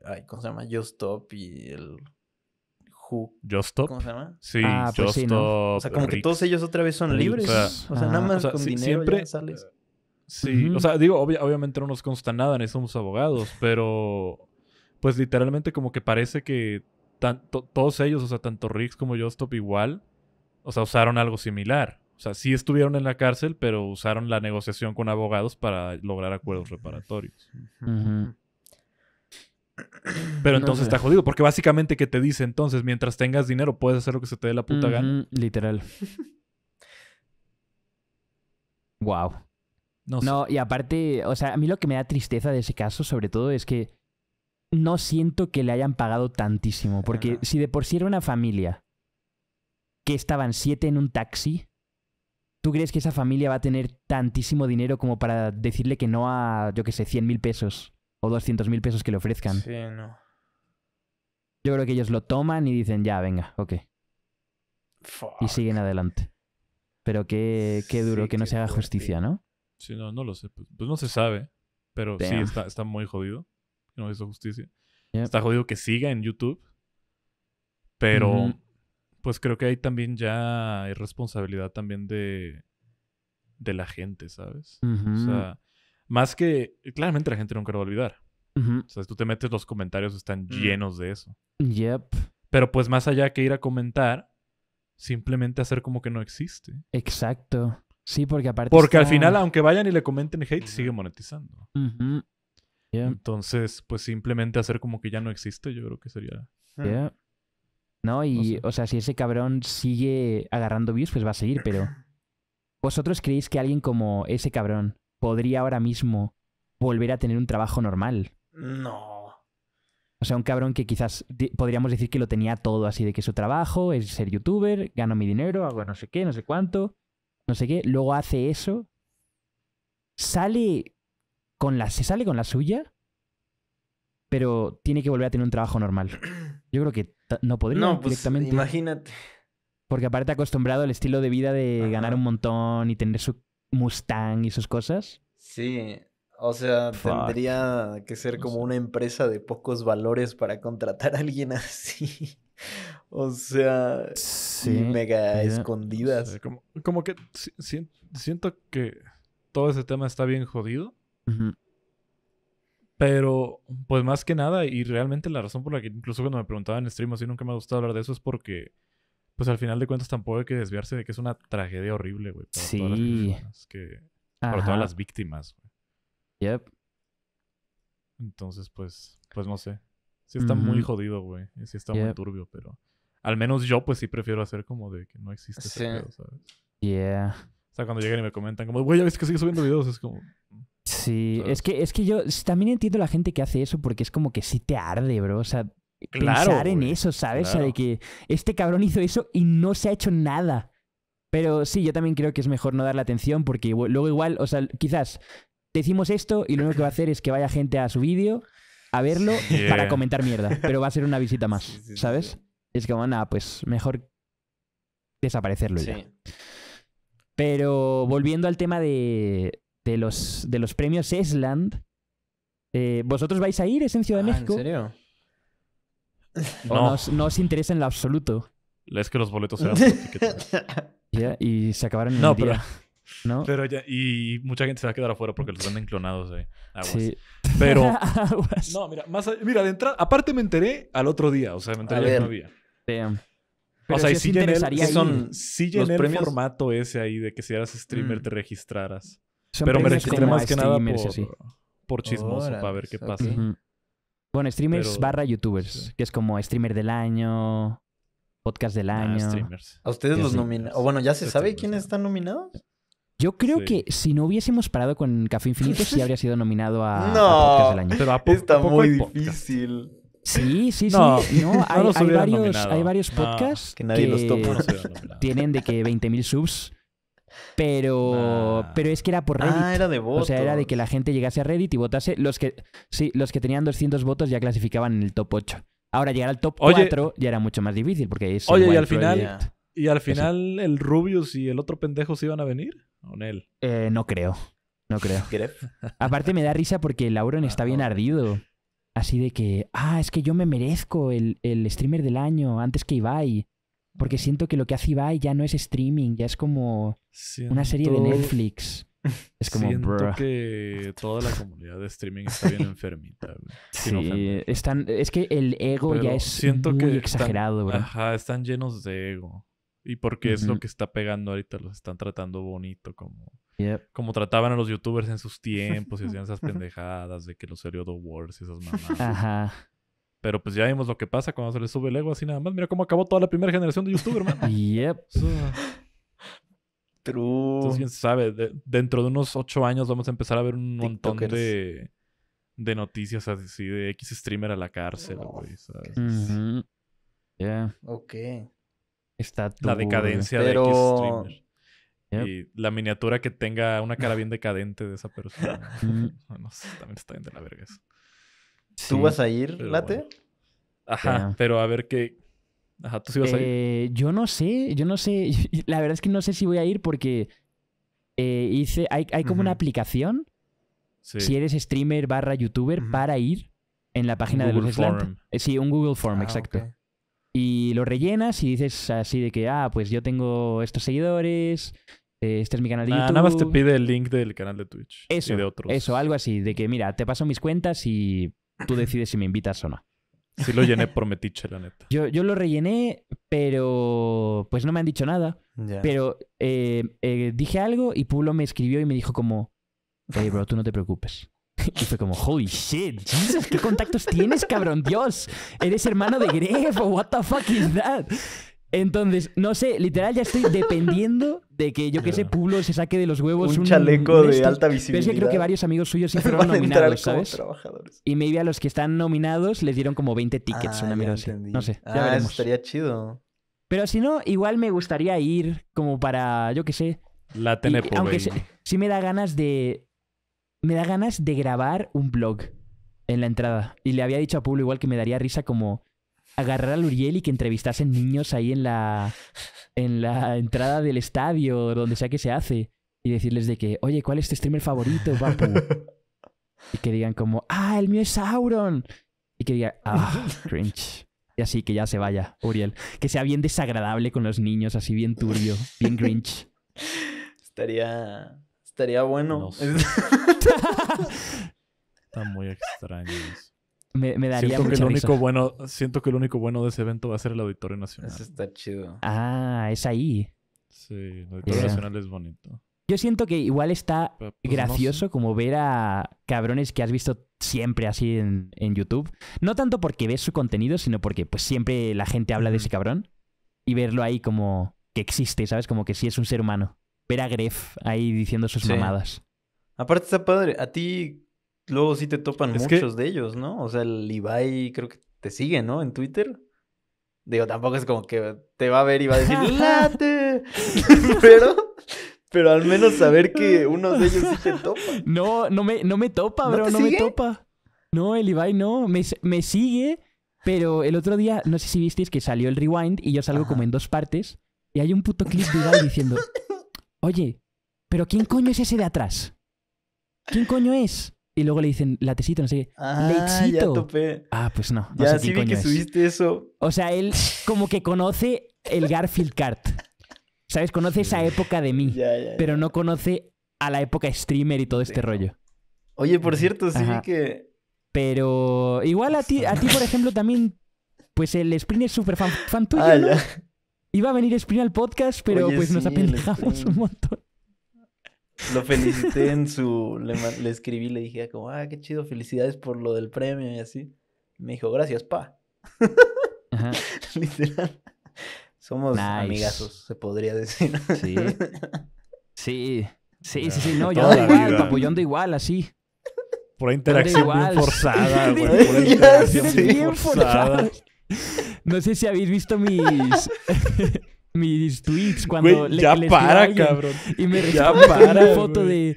Ay, ¿Cómo se llama? Just Stop y el. Who. Just Stop. ¿Cómo se llama? Sí, ah, pues Just O sea, como que todos ellos otra vez son libres. O sea, nada más con dinero siempre... sales. Sí, o sea, digo, obviamente no nos consta nada, ni somos abogados, pero. Pues literalmente, como que parece que tanto, todos ellos, o sea, tanto Riggs como Just Stop igual, o sea, usaron algo similar. O sea, sí estuvieron en la cárcel, pero usaron la negociación con abogados para lograr acuerdos reparatorios. Pero entonces está jodido, porque básicamente que te dice entonces, mientras tengas dinero puedes hacer lo que se te dé la puta gana. Literal. wow. No, no, y aparte, o sea, a mí lo que me da tristeza de ese caso, sobre todo, es que no siento que le hayan pagado tantísimo, porque si de por sí era una familia que estaban siete en un taxi, ¿tú crees que esa familia va a tener tantísimo dinero como para decirle que no a, yo qué sé, 100 mil pesos o 200 mil pesos que le ofrezcan? Sí, no. Yo creo que ellos lo toman y dicen, ya, venga, ok. Y siguen adelante. Pero qué, duro que no se haga justicia, ¿no? Sí, no, no lo sé. Pues, pues no se sabe, pero sí está, muy jodido. No hizo justicia. Está jodido que siga en YouTube. Pero pues creo que ahí también ya hay responsabilidad también de, la gente, ¿sabes? O sea, más que, claramente la gente nunca lo va a olvidar. O sea, tú te metes, los comentarios están mm. llenos de eso. Yep. Pero pues más allá que ir a comentar, simplemente hacer como que no existe. Exacto. Sí, porque aparte. Porque al final, aunque vayan y le comenten hate, sigue monetizando. Entonces, pues simplemente hacer como que ya no existe, yo creo que sería. Yep. ¿no? Y, o sea, si ese cabrón sigue agarrando views, pues va a seguir, pero... ¿Vosotros creéis que alguien como ese cabrón podría ahora mismo volver a tener un trabajo normal? No. O sea, un cabrón que quizás podríamos decir que lo tenía todo, así de que su trabajo es ser youtuber, gano mi dinero, hago no sé qué, no sé cuánto, no sé qué, luego hace eso, sale con la, se sale con la suya, pero tiene que volver a tener un trabajo normal. Yo creo que no podría no, pues, Imagínate. Porque aparte acostumbrado al estilo de vida de ganar un montón y tener su Mustang y sus cosas. Sí. O sea, tendría que ser como una empresa de pocos valores para contratar a alguien así. O sea, sí, mega escondidas. como, que siento que todo ese tema está bien jodido. Pero, pues más que nada, y realmente la razón por la que incluso cuando me preguntaban en stream así nunca me ha gustado hablar de eso es porque, pues al final de cuentas tampoco hay que desviarse de que es una tragedia horrible, güey. todas las que... Para todas las víctimas, güey. Yep. Entonces, pues, pues no sé. Sí está muy jodido, güey. Sí está muy turbio, pero... Al menos yo, pues sí prefiero hacer como de que no existe ese ¿sabes? Yeah. O sea, cuando llegan y me comentan como, güey, ya ves que sigue subiendo videos, es como... Sí, es que, es que yo también entiendo la gente que hace eso porque es como que sí te arde, bro. O sea, pensar en eso, ¿sabes? O sea, de que este cabrón hizo eso y no se ha hecho nada. Pero sí, yo también creo que es mejor no darle atención porque luego igual, o sea, quizás decimos esto y lo único que va a hacer es que vaya gente a su vídeo a verlo para comentar mierda, pero va a ser una visita más, ¿sabes? Es como, nada, pues mejor desaparecerlo ya. Pero volviendo al tema de, de los, de los premios Esland. Eh, ¿Vosotros vais a ir? ¿Es ah, en Ciudad de México? ¿En serio? No. No os, interesa en lo absoluto. Es que los boletos eran yeah, y se acabaron en el día. ¿No? Pero y mucha gente se va a quedar afuera porque los venden clonados ahí. Aguas. Sí. Pero. No, mira, más mira, de entrada, aparte me enteré al otro día, o sea, me enteré al otro día. o sea, si sí, son los el formato ese ahí de que si eras streamer mm. te registraras. Pero me más que nada por, chismoso, para ver qué pasa. Bueno, streamers barra youtubers, que es como streamer del año, podcast del ah, año. A ustedes los nominan. O bueno, ya se sabe quiénes están nominados. Yo creo que si no hubiésemos parado con Café Infinito, sí habría sido nominado a, podcast del año. Pero está muy difícil. Sí, sí, sí. No, hay, varios, hay, varios, podcasts que, nadie los topa. tienen de que 20.000 subs pero, pero es que era por Reddit. Ah, era de votos. O sea, era de que la gente llegase a Reddit y votase. Los que, sí, los que tenían 200 votos ya clasificaban en el top 8. Ahora llegar al top 4 ya era mucho más difícil porque es Oye, y al final y al final el Rubius y el otro pendejo se iban a venir él. Eh, no creo. No creo. Aparte me da risa porque Lauren está bien ah. ardido. Así de que, ah, es que yo me merezco el, el streamer del año antes que Ibai. Porque siento que lo que hace Ibai ya no es streaming, ya es como una serie de Netflix. Es como, siento que toda la comunidad de streaming está bien enfermita. sí, están, es que el ego ya es muy exagerado, bro. Ajá, están llenos de ego. Y porque es lo que está pegando ahorita, los están tratando bonito, como, como trataban a los youtubers en sus tiempos y hacían esas pendejadas de que los The Wars y esas mamadas. Ajá. Pero pues ya vemos lo que pasa cuando se le sube el ego así nada más. Mira cómo acabó toda la primera generación de YouTube, hermano. yep. True. Entonces, quién sabe, dentro de unos ocho años vamos a empezar a ver un montón de, de noticias así de X streamer a la cárcel, güey, Ok. Está La decadencia de X streamer. Y la miniatura que tenga una cara bien decadente de esa persona. no también está bien de la verga ¿Tú vas a ir, Late? Ajá, pero a ver qué. Ajá, tú sí vas a ir. Eh, yo no sé, yo no sé. La verdad es que no sé si voy a ir porque eh, hice. Hay, como una aplicación. Si eres streamer barra youtuber, para ir en la página de Google los eh, Sí, un Google Form, ah, exacto. Y lo rellenas y dices así de que, ah, pues yo tengo estos seguidores, este es mi canal de ah, YouTube. Nada más te pide el link del canal de Twitch. Eso, de otros. eso, algo así, de que mira, te paso mis cuentas y tú decides si me invitas o no. Sí lo llené por metiche, la neta. Yo, lo rellené, pero pues no me han dicho nada. Pero eh, eh, dije algo y Pulo me escribió y me dijo como, hey bro, tú no te preocupes. Y fue como, holy shit, Jesus, ¿qué contactos tienes, cabrón? Dios, eres hermano de Grefo, what the fuck is that? Entonces, no sé, literal ya estoy dependiendo de que, yo qué sé, Publo se saque de los huevos un, chaleco de alta visibilidad. Pero es creo que varios amigos suyos sí fueron nominados, ¿sabes? Y maybe a los que están nominados les dieron como 20 tickets, ah, una así. No sé, ya ah, veremos. estaría chido. Pero si no, igual me gustaría ir como para, yo qué sé. La Tenepo, Aunque sí me da ganas de... Me da ganas de grabar un blog en la entrada. Y le había dicho a Pueblo igual que me daría risa como agarrar a Uriel y que entrevistasen niños ahí en la, en la entrada del estadio, donde sea que se hace, y decirles de que, oye, ¿cuál es tu streamer favorito, papu? Y que digan como, ah, el mío es Sauron. Y que digan, ah, Grinch Y así que ya se vaya, Uriel. Que sea bien desagradable con los niños, así bien turbio, bien Grinch Estaría. Estaría bueno. No muy extraño me, daría siento que el único bueno Siento que el único bueno de ese evento va a ser el Auditorio Nacional. Eso está chido. Ah, es ahí. Sí, el Auditorio Nacional es bonito. Yo siento que igual está pues, gracioso como ver a cabrones que has visto siempre así en, YouTube. No tanto porque ves su contenido, sino porque pues siempre la gente habla de ese cabrón. Y verlo ahí como que existe, ¿sabes? Como que sí es un ser humano. Ver a Gref ahí diciendo sus mamadas. Aparte está padre. ¿A ti luego sí te topan muchos de ellos, ¿no? O sea, el Ibai creo que te sigue, ¿no? En Twitter. Digo, tampoco es como que te va a ver y va a decir ¡Late! pero, pero al menos saber que uno de ellos sí te topa. No, no me, no me topa, bro, no, me topa. No, el Ibai no, me, me, sigue, pero el otro día, no sé si visteis que salió el rewind y yo salgo como en dos partes y hay un puto clip de Ibai diciendo, oye, pero ¿quién coño es ese de atrás? ¿Quién coño es? y luego le dicen latecito, no sé qué. Ah, Lechito. Ah, pues no. sé que subiste eso. O sea, él como que conoce el Garfield Cart. ¿Sabes? Conoce esa época de mí. pero no conoce a la época streamer y todo este rollo. Oye, por cierto, sí que. Pero igual a ti, a ti, por ejemplo, también. Pues el Spring es súper fan, ah, Iba a venir Spring al podcast, pero pues nos apendejamos un montón. Lo felicité en su. Le, le, escribí, le dije, como, ah, qué chido, felicidades por lo del premio y así. Me dijo, gracias, pa. Literal. Somos amigazos, se podría decir. Sí. Sí. Sí, sí, sí, no, yo de igual, yo ando igual, así. por interacción bien forzada, güey. Por interacción forzada. No sé si habéis visto mis mis tweets cuando le, ya para, cabrón. Y me responde una foto de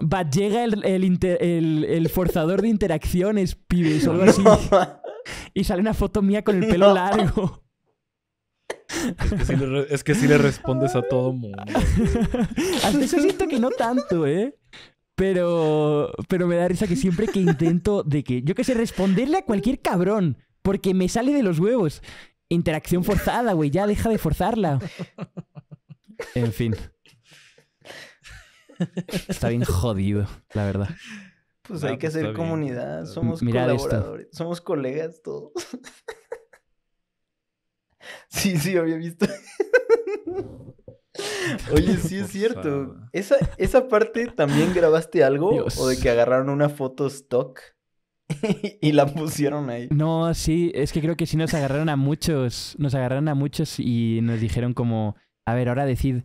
va, llega el, el, forzador de interacciones, pibes, o algo así. Y sale una foto mía con el pelo largo. Es que, si le, es respondes a todo mundo. Hasta eso siento que no tanto, ¿eh? Pero, pero me da risa que siempre que intento de que, yo qué sé, responderle a cualquier cabrón, porque me sale de los huevos. Interacción forzada, güey. Ya deja de forzarla. En fin. Está bien jodido, la verdad. Pues hay que hacer comunidad. Somos colaboradores. Somos colegas todos. sí, sí, había visto. Oye, sí es cierto. ¿Esa, parte también grabaste algo? ¿O de que agarraron una foto stock? y la pusieron ahí. No, sí, es que creo que sí nos agarraron a muchos, nos agarraron a muchos y nos dijeron como, a ver, ahora decid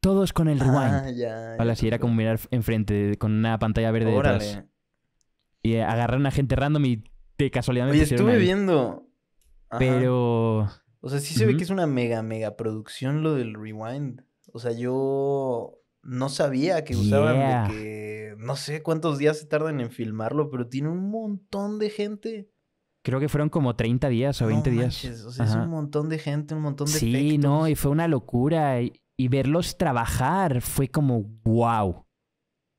todos con el ah, rewind. Ah, ya, si era como mirar enfrente con una pantalla verde detrás. Y agarraron a gente random y de casualidad me Oye, estuve viendo. Pero O sea, sí se ve que es una mega mega producción lo del rewind. O sea, yo no sabía que usaban no sé cuántos días se tardan en filmarlo, pero tiene un montón de gente. Creo que fueron como 30 días o 20 días. O sea, es un montón de gente, un montón de Sí, no, y fue una locura. Y, verlos trabajar fue como wow.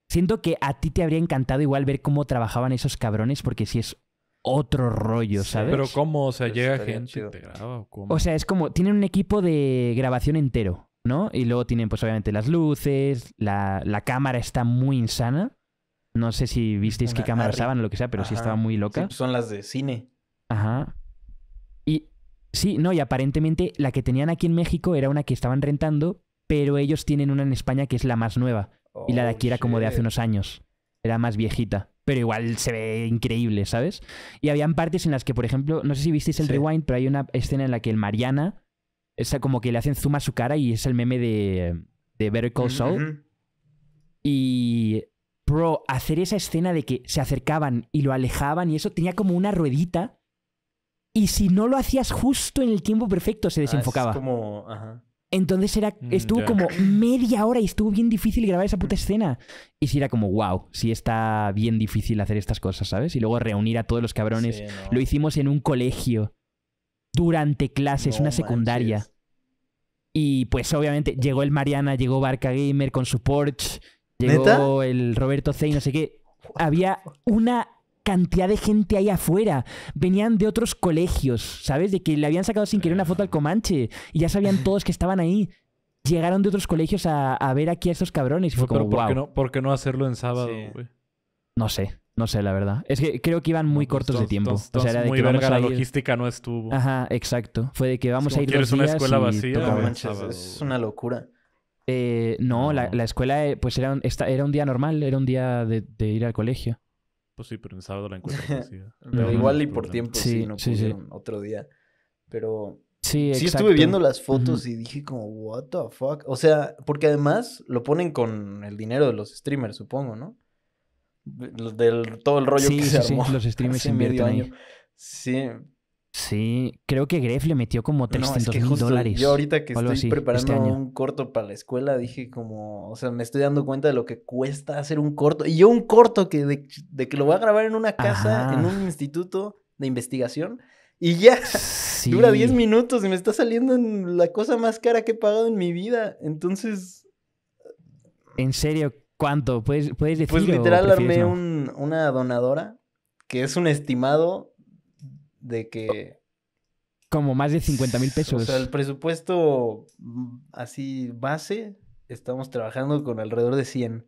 Siento que a ti te habría encantado igual ver cómo trabajaban esos cabrones, porque si es otro rollo, ¿sabes? Pero ¿cómo? O sea, llega gente, te graba o cómo. O sea, es como, tienen un equipo de grabación entero. ¿no? Y luego tienen, pues obviamente, las luces, la, cámara está muy insana. No sé si visteis qué cámara usaban o lo que sea, pero sí estaba muy loca. son las de cine. Ajá. Y sí, no, y aparentemente la que tenían aquí en México era una que estaban rentando, pero ellos tienen una en España que es la más nueva. y la de aquí era como de hace oh, unos años. Era más viejita. Pero igual se ve increíble, ¿sabes? Y habían partes en las que, por ejemplo, no sé si visteis el rewind, pero hay una escena en la que el Mariana es como que le hacen zoom a su cara y es el meme de, de Soul Y, bro, hacer esa escena de que se acercaban y lo alejaban y eso tenía como una ruedita. Y si no lo hacías justo en el tiempo perfecto, se ah, desenfocaba. Entonces era, mm, estuvo como media hora y estuvo bien difícil grabar esa puta mm. escena. Y si era como, wow, sí está bien difícil hacer estas cosas, ¿sabes? Y luego reunir a todos los cabrones. Lo hicimos en un colegio, durante clases, una secundaria. Y pues obviamente llegó el Mariana, llegó Barca Gamer con su Porsche, llegó el Roberto Zey, no sé qué. Había una cantidad de gente ahí afuera. Venían de otros colegios, ¿sabes? De que le habían sacado sin querer una foto al Comanche y ya sabían todos que estaban ahí. Llegaron de otros colegios a, a ver aquí a estos cabrones. Y fue ¿por, qué no, hacerlo en sábado, No sé. No sé, la verdad. Es que creo que iban muy pues, cortos de tiempo. o sea, era de que la logística no estuvo. Ajá, exacto. Fue de que vamos a ir dos una escuela vacía? es una locura. Eh, no, La, escuela eh, pues era un, era un día normal, era un día de, ir al colegio. Pues sí, pero en sábado la encuentro vacía. pero igual y por tiempo sí, no sí, otro día. Pero Sí, sí, estuve viendo las fotos y dije como, what the fuck? O sea, porque además lo ponen con el dinero de los streamers, supongo, ¿no? del, todo el rollo que se armó. los streamers hace año. Sí, Sí, creo que Gref le metió como 300 dólares. Yo ahorita que estoy este preparando un corto para la escuela, dije como, o sea, me estoy dando cuenta de lo que cuesta hacer un corto. Y yo un corto que de, que lo voy a grabar en una casa, en un instituto de investigación, y ya dura 10 minutos y me está saliendo la cosa más cara que he pagado en mi vida. Entonces... En serio, ¿Cuánto? ¿Puedes, puedes Pues literal armé una donadora que es un estimado de que... Como más de 50 mil pesos. O sea, el presupuesto mm, así base, estamos trabajando con alrededor de 100.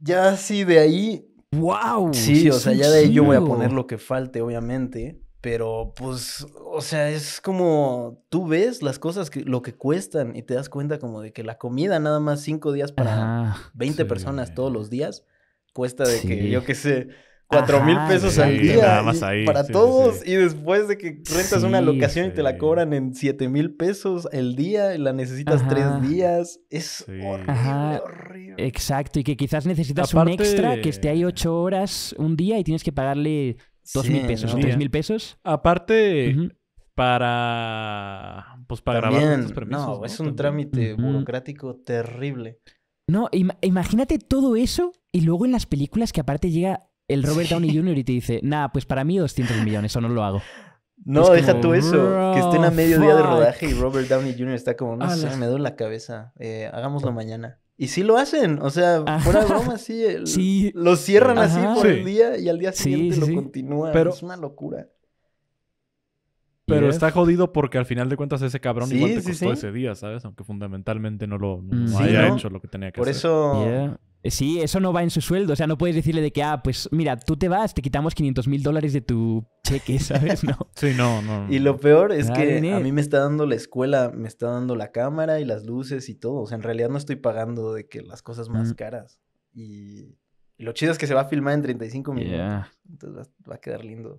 Ya así de ahí... ¡Wow! Sí, o sea, ya de ahí yo voy a poner lo que falte, obviamente. Pero pues, o sea, es como tú ves las cosas, que, lo que cuestan y te das cuenta como de que la comida nada más cinco días para 20 personas todos los días cuesta de que yo qué sé. Cuatro mil pesos al día. más para todos. Y después de que rentas una locación y te la cobran en siete mil pesos el día, y la necesitas tres días. Es horrible, Exacto. Y que quizás necesitas un extra que esté ahí ocho horas un día y tienes que pagarle dos mil pesos, tres mil pesos. Aparte, para. Pues para grabar No, es un trámite burocrático terrible. No, imagínate todo eso y luego en las películas que aparte llega el Robert Downey Jr. y te dice, nada, pues para mí 200 millones, o no lo hago. No, deja tú eso. Que estén a medio día de rodaje y Robert Downey Jr. está como, no sé, me duele la cabeza. Eh, hagámoslo mañana. Y sí lo hacen, o sea, ah. fuera broma, sí, Lo cierran así por el día y al día siguiente lo continúan. es una locura. Pero está jodido porque al final de cuentas ese cabrón igual te costó ese día, ¿sabes? Aunque fundamentalmente no lo mm, haya hecho lo que tenía que por hacer. Por eso... Eh, sí, eso no va en su sueldo. O sea, no puedes decirle de que, ah, pues mira, tú te vas, te quitamos 500 mil dólares de tu cheque, ¿sabes? No. sí, no, no. Y lo peor es ah, que a mí me está dando la escuela, me está dando la cámara y las luces y todo. O sea, en realidad no estoy pagando de que las cosas más mm. caras. Y... y, lo chido es que se va a filmar en 35 minutos. Entonces va, a quedar lindo.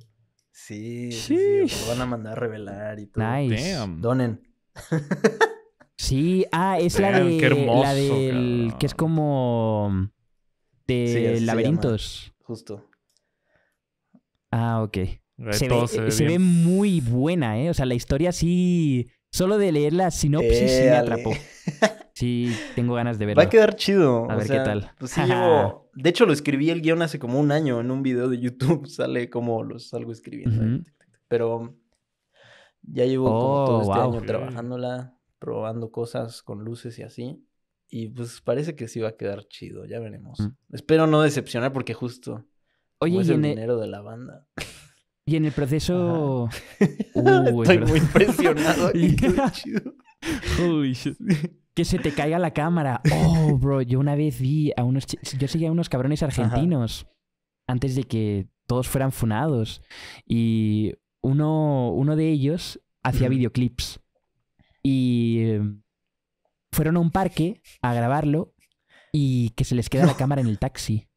Sí, sí, sí, lo van a mandar a revelar y todo. Nice. Damn. Donen. Sí, ah, es la de. la del. que es como. de laberintos. Justo. Ah, ok. Eh, se ve, muy buena, ¿eh? O sea, la historia sí. Solo de leer la sinopsis sí me eh, atrapó. Sí, tengo ganas de verla. Va a quedar chido. A ver qué tal. Pues sí, De hecho, lo escribí el guión hace como un año en un video de YouTube. Sale como los salgo escribiendo. Pero ya llevo como todo este oh, año trabajándola probando cosas con luces y así. Y pues parece que sí va a quedar chido, ya veremos. Mm. Espero no decepcionar porque justo Oye, y el, el e dinero de la banda. Y en el proceso... Estoy muy impresionado. chido. Que se te caiga la cámara. Oh, bro, yo una vez vi a unos... Yo seguía a unos cabrones argentinos antes de que todos fueran funados. Y uno, uno de ellos hacía videoclips. Y eh, fueron a un parque a grabarlo y que se les queda la cámara en el taxi.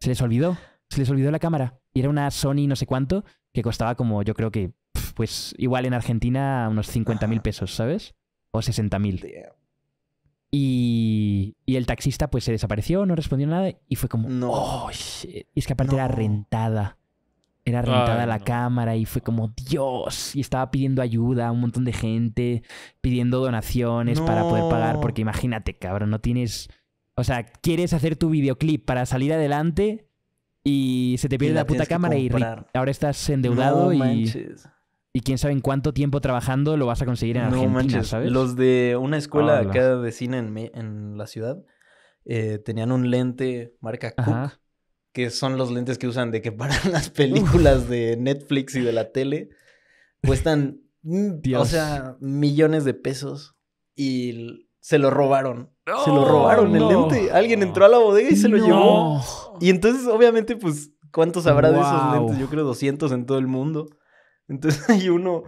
Se les olvidó, se les olvidó la cámara. Y era una Sony no sé cuánto que costaba como, yo creo que, pues igual en Argentina unos 50 mil pesos, ¿sabes? O 60 mil. Y, y, el taxista pues se desapareció, no respondió nada y fue como, no. Oh, y es que aparte era rentada. Era rentada la cámara y fue como Dios. Y estaba pidiendo ayuda a un montón de gente, pidiendo donaciones para poder pagar. Porque imagínate, cabrón, no tienes. O sea, quieres hacer tu videoclip para salir adelante y se te pierde la, puta cámara y ahora estás endeudado y. Y quién sabe en cuánto tiempo trabajando lo vas a conseguir en Argentina, manches. Los de una escuela oh, acá vecina en, en, la ciudad eh, tenían un lente marca Ajá que son los lentes que usan de que para las películas de Netflix y de la tele cuestan, mm, o sea, millones de pesos y se lo robaron. se lo robaron el lente. Alguien entró a la bodega y se lo llevó. Y entonces, obviamente, pues, ¿cuántos habrá de esos lentes? Yo creo 200 en todo el mundo. Entonces hay uno...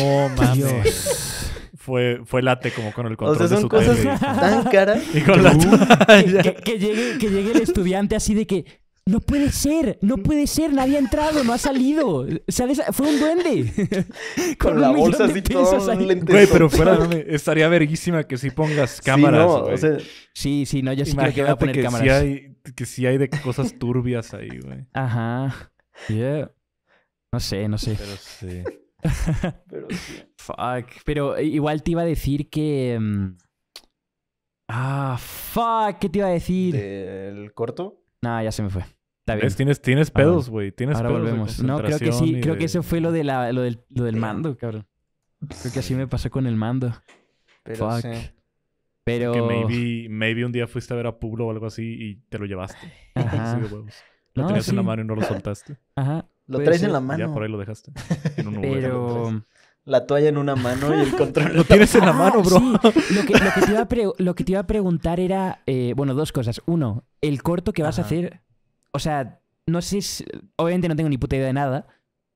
No mames fue, fue late como con el control de su cosas tan caras. Y con la que, que, llegue, que llegue el estudiante así de que no puede ser, no puede ser, nadie ha entrado, no ha salido. ¿Sabes? Fue un duende. Con, la bolsa así todo Güey, pero fuera, estaría verguísima que si pongas cámaras. Sí, sí, sí, no, yo sí creo que voy a poner cámaras. hay, que sí hay de cosas turbias ahí, güey. Ajá. Yeah. No sé, no sé. Pero sí. Pero Fuck. Pero eh, igual te iba a decir que. Mm, ah, fuck. ¿Qué te iba a decir? ¿El corto? Nah, ya se me fue. Está bien. Tienes, tienes pedos, güey. Tienes ahora volvemos. no, creo que sí. Creo que eso fue lo, de la, lo, del, mando, cabrón. Creo que así me pasó con el mando. Pero fuck. Que maybe, un día fuiste a ver a Publo o algo así y te lo llevaste. Lo tenías en la mano y no lo soltaste. Ajá. Lo traes en la mano. Ya por ahí lo dejaste. Pero la toalla en una mano y el control. lo tienes en la ah, mano, bro. Lo, que, te iba a preguntar era, eh, bueno, dos cosas. Uno, el corto que vas a hacer, o sea, no sé, si, obviamente no tengo ni puta idea de nada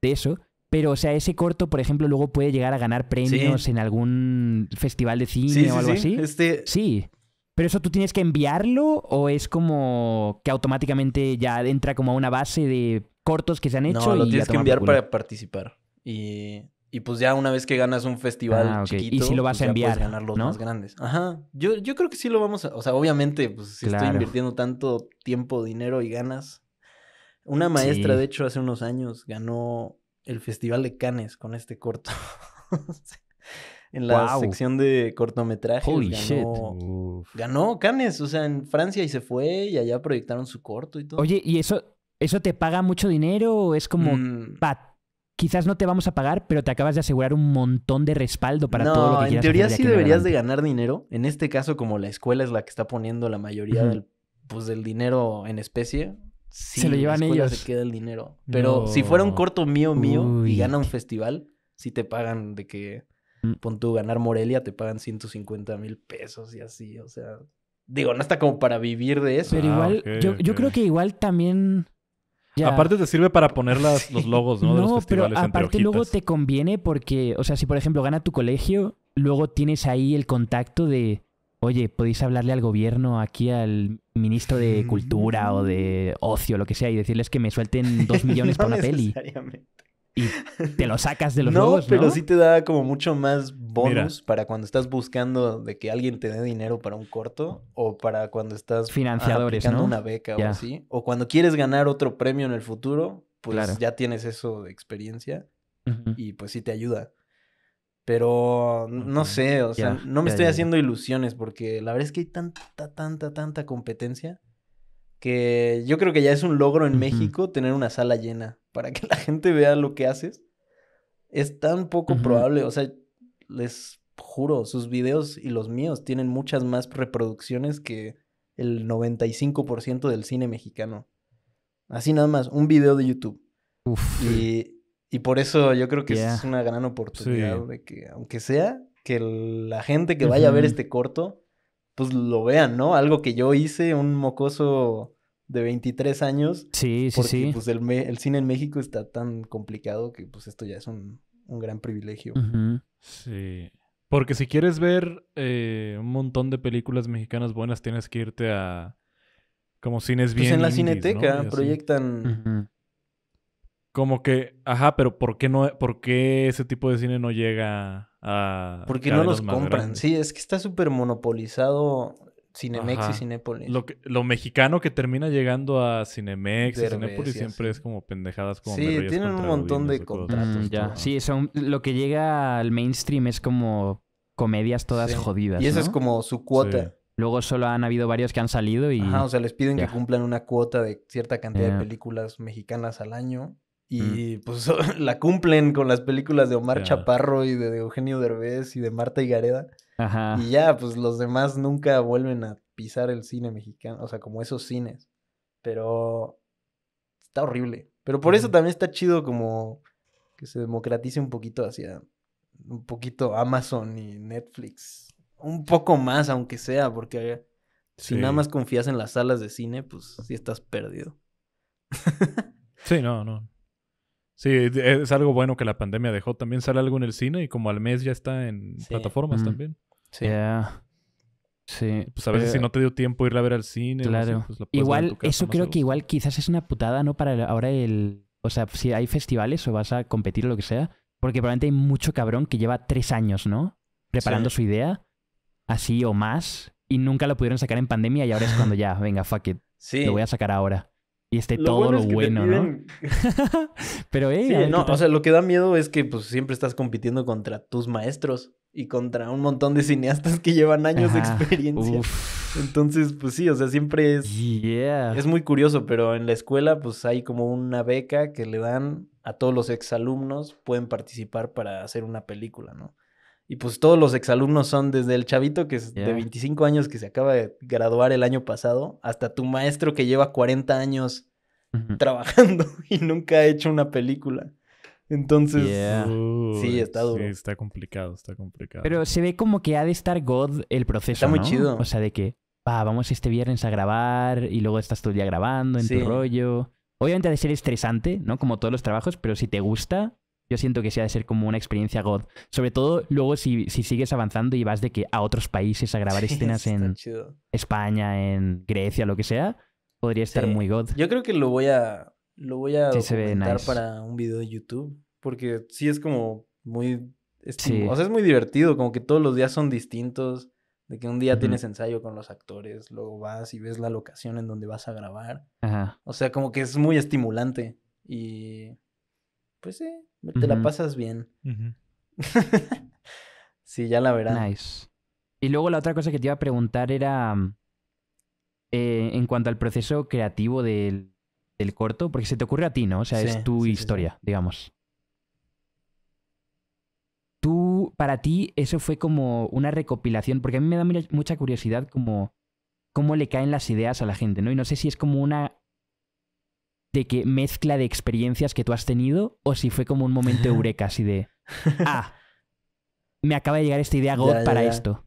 de eso, pero o sea, ese corto, por ejemplo, luego puede llegar a ganar premios en algún festival de cine o algo así. Este... Sí. ¿Pero eso tú tienes que enviarlo o es como que automáticamente ya entra como a una base de cortos que se han hecho? No, lo tienes que enviar para participar. Y, pues ya una vez que ganas un festival chiquito, ah, y si lo vas pues a enviar, ganar los más grandes. Ajá. Yo, yo creo que sí lo vamos a... O sea, obviamente, pues si estoy invirtiendo tanto tiempo, dinero y ganas. Una maestra, de hecho, hace unos años ganó el Festival de Cannes con este corto. en la sección de cortometrajes Ganó Cannes, o sea, en Francia y se fue y allá proyectaron su corto y todo. Oye, ¿y eso, eso te paga mucho dinero o es como, mm. quizás no te vamos a pagar, pero te acabas de asegurar un montón de respaldo para todo lo que quieras en teoría sí deberías de ganar dinero. En este caso, como la escuela es la que está poniendo la mayoría del, pues, del dinero en especie, sí, se lo llevan ellos. se queda el dinero. Pero si fuera un corto mío mío y gana un festival, sí te pagan de que Mm. Pon tú ganar Morelia, te pagan 150 mil pesos y así, o sea. Digo, no está como para vivir de eso. Pero ah, igual, yo, creo que igual también. Aparte te sirve para poner los logos, ¿no? no pero aparte luego te conviene porque, o sea, si por ejemplo gana tu colegio, luego tienes ahí el contacto de, oye, podéis hablarle al gobierno aquí al ministro de Cultura o de Ocio, lo que sea, y decirles que me suelten dos millones para por una peli y te lo sacas de los no, No, pero sí te da como mucho más bonus para cuando estás buscando de que alguien te dé dinero para un corto o para cuando estás financiadores, una beca o así, o cuando quieres ganar otro premio en el futuro, pues ya tienes eso de experiencia y pues sí te ayuda. Pero no sé, o sea, no me estoy haciendo ilusiones porque la verdad es que hay tanta, tanta, tanta competencia que yo creo que ya es un logro en México tener una sala llena para que la gente vea lo que haces, es tan poco probable. O sea, les juro, sus videos y los míos tienen muchas más reproducciones que el 95% del cine mexicano. Así nada más, un video de YouTube. Y, por eso yo creo que es una gran oportunidad de que, aunque sea, que la gente que vaya a ver este corto, pues lo vean, ¿no? Algo que yo hice, un mocoso de 23 años. Sí, sí, porque, pues el, cine en México está tan complicado que pues esto ya es un, gran privilegio. Sí. Porque si quieres ver eh, un montón de películas mexicanas buenas, tienes que irte a como cines bien. Pues en la cineteca proyectan. Como que, ajá, pero ¿por qué no, por qué ese tipo de cine no llega a porque no los compran. Sí, es que está súper monopolizado Cinemex y Cinépolis. Lo, mexicano que termina llegando a Cinemex y Cinépolis siempre es como pendejadas como Sí, tienen un montón de contratos. Mm, sí, son, lo que llega al mainstream es como comedias todas jodidas. Y esa es como su cuota. Luego solo han habido varios que han salido y... Ajá, o sea, les piden que cumplan una cuota de cierta cantidad de películas mexicanas al año. Mm. Y pues la cumplen con las películas de Omar Chaparro y de Eugenio Derbez y de Marta Higareda. Ajá. Y ya, pues los demás nunca vuelven a pisar el cine mexicano, o sea, como esos cines. Pero está horrible. Pero por eso también está chido como que se democratice un poquito hacia un poquito Amazon y Netflix. Un poco más, aunque sea, porque si nada más confías en las salas de cine, pues sí estás perdido. sí, no, no. Sí, es algo bueno que la pandemia dejó. También sale algo en el cine y como al mes ya está en plataformas también. Sí. Sí. Pues a veces si no te dio tiempo ir a ver al cine. Claro. Pues igual, eso creo que igual quizás es una putada, ¿no? Para ahora el... O sea, si hay festivales o vas a competir o lo que sea, porque probablemente hay mucho cabrón que lleva tres años, ¿no? Preparando su idea, así o más, y nunca lo pudieron sacar en pandemia y ahora es cuando ya, venga, fuck it. Sí. Lo voy a sacar ahora y esté todo lo bueno, ¿no? Pero, ella... no, o sea, lo que da miedo es que pues siempre estás compitiendo contra tus maestros y contra un montón de cineastas que llevan años de experiencia. Entonces, pues sí, o sea, siempre es es muy curioso, pero en la escuela pues hay como una beca que le dan a todos los exalumnos pueden participar para hacer una película, ¿no? Y pues todos los exalumnos son desde el chavito que es de 25 años que se acaba de graduar el año pasado, hasta tu maestro que lleva 40 años trabajando y nunca ha hecho una película. Entonces, sí, está duro. está complicado, está complicado. Pero se ve como que ha de estar God el proceso. Está muy chido. O sea, de que, va, vamos este viernes a grabar y luego estás todo el día grabando en tu rollo. Obviamente ha de ser estresante, ¿no? Como todos los trabajos, pero si te gusta, yo siento que sí ha de ser como una experiencia God. Sobre todo luego si, sigues avanzando y vas de que a otros países a grabar escenas en España, en Grecia, lo que sea, podría estar muy God. Yo creo que lo voy a lo voy a para un video de YouTube porque sí es como muy es o sea, es muy divertido, como que todos los días son distintos, de que un día tienes ensayo con los actores, luego vas y ves la locación en donde vas a grabar. O sea, como que es muy estimulante y pues sí, te la pasas bien. sí, ya la verás. Nice. Y luego la otra cosa que te iba a preguntar era mm, eh, en cuanto al proceso creativo del, corto, porque se te ocurre a ti, ¿no? O sea, es tu historia, digamos. Tú, para ti, eso fue como una recopilación, porque a mí me da mucha curiosidad como cómo le caen las ideas a la gente, ¿no? Y no sé si es como una de qué mezcla de experiencias que tú has tenido o si fue como un momento eureka así de, ah, me acaba de llegar esta idea para esto.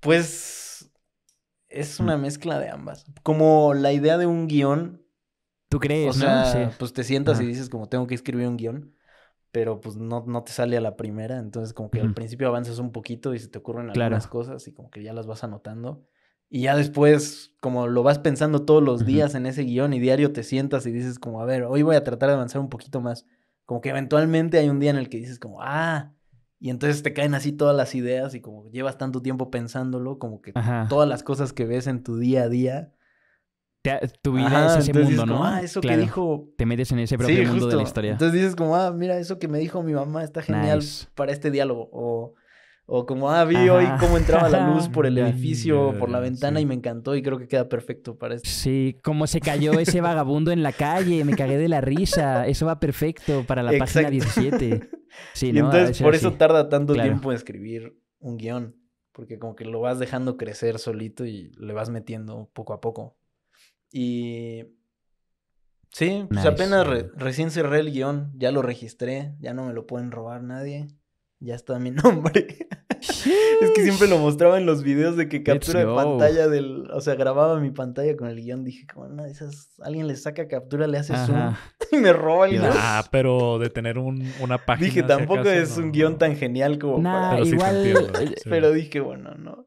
Pues es una mm. mezcla de ambas. Como la idea de un guión. ¿Tú crees? pues te sientas y dices como tengo que escribir un guión pero pues no, no te sale a la primera, entonces como que al principio avanzas un poquito y se te ocurren algunas cosas y como que ya las vas anotando y ya después, como lo vas pensando todos los días en ese guión y diario te sientas y dices como, a ver, hoy voy a tratar de avanzar un poquito más. Como que eventualmente hay un día en el que dices como, ah, y entonces te caen así todas las ideas y como llevas tanto tiempo pensándolo, como que todas las cosas que ves en tu día a día. tu vida es ese mundo, ¿no? ah, eso que dijo. Te metes en ese propio mundo de la historia. Entonces dices como, ah, mira, eso que me dijo mi mamá está genial para este diálogo. O o como, ah, vi hoy cómo entraba la luz por el edificio, por la ventana y me encantó y creo que queda perfecto para esto. Sí, como se cayó ese vagabundo en la calle, me cagué de la risa. Eso va perfecto para la página 17. Sí, entonces por eso tarda tanto tiempo en escribir un guión, porque como que lo vas dejando crecer solito y le vas metiendo poco a poco. Y... Sí, pues apenas recién cerré el guión, ya lo registré, ya no me lo pueden robar nadie ya está mi nombre. es que siempre lo mostraba en los videos de que captura de pantalla del, o sea, grababa mi pantalla con el guión, dije, como esas, alguien le saca captura, le hace zoom y me roba el Ah, pero de tener un, una página. Dije, tampoco es un guión tan genial como para... Pero Pero dije, bueno, no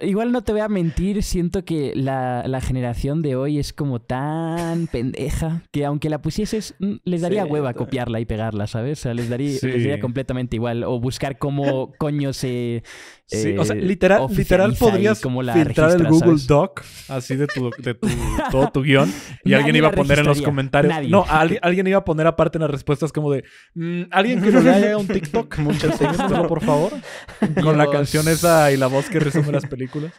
igual no te voy a mentir, siento que la, generación de hoy es como tan pendeja que aunque la pusieses, mm, les daría hueva copiarla y pegarla, ¿sabes? O sea, les daría, les daría completamente igual. O buscar cómo coño se, Sí, o sea, eh, literal, literal podrías filtrar el Google Doc así de, tu, de tu, todo tu guión y alguien iba a poner en los comentarios. No, alguien iba a poner aparte en las respuestas como de mm, alguien que nos haga un TikTok, muchas gracias por favor, con la canción esa y la voz que resume las películas.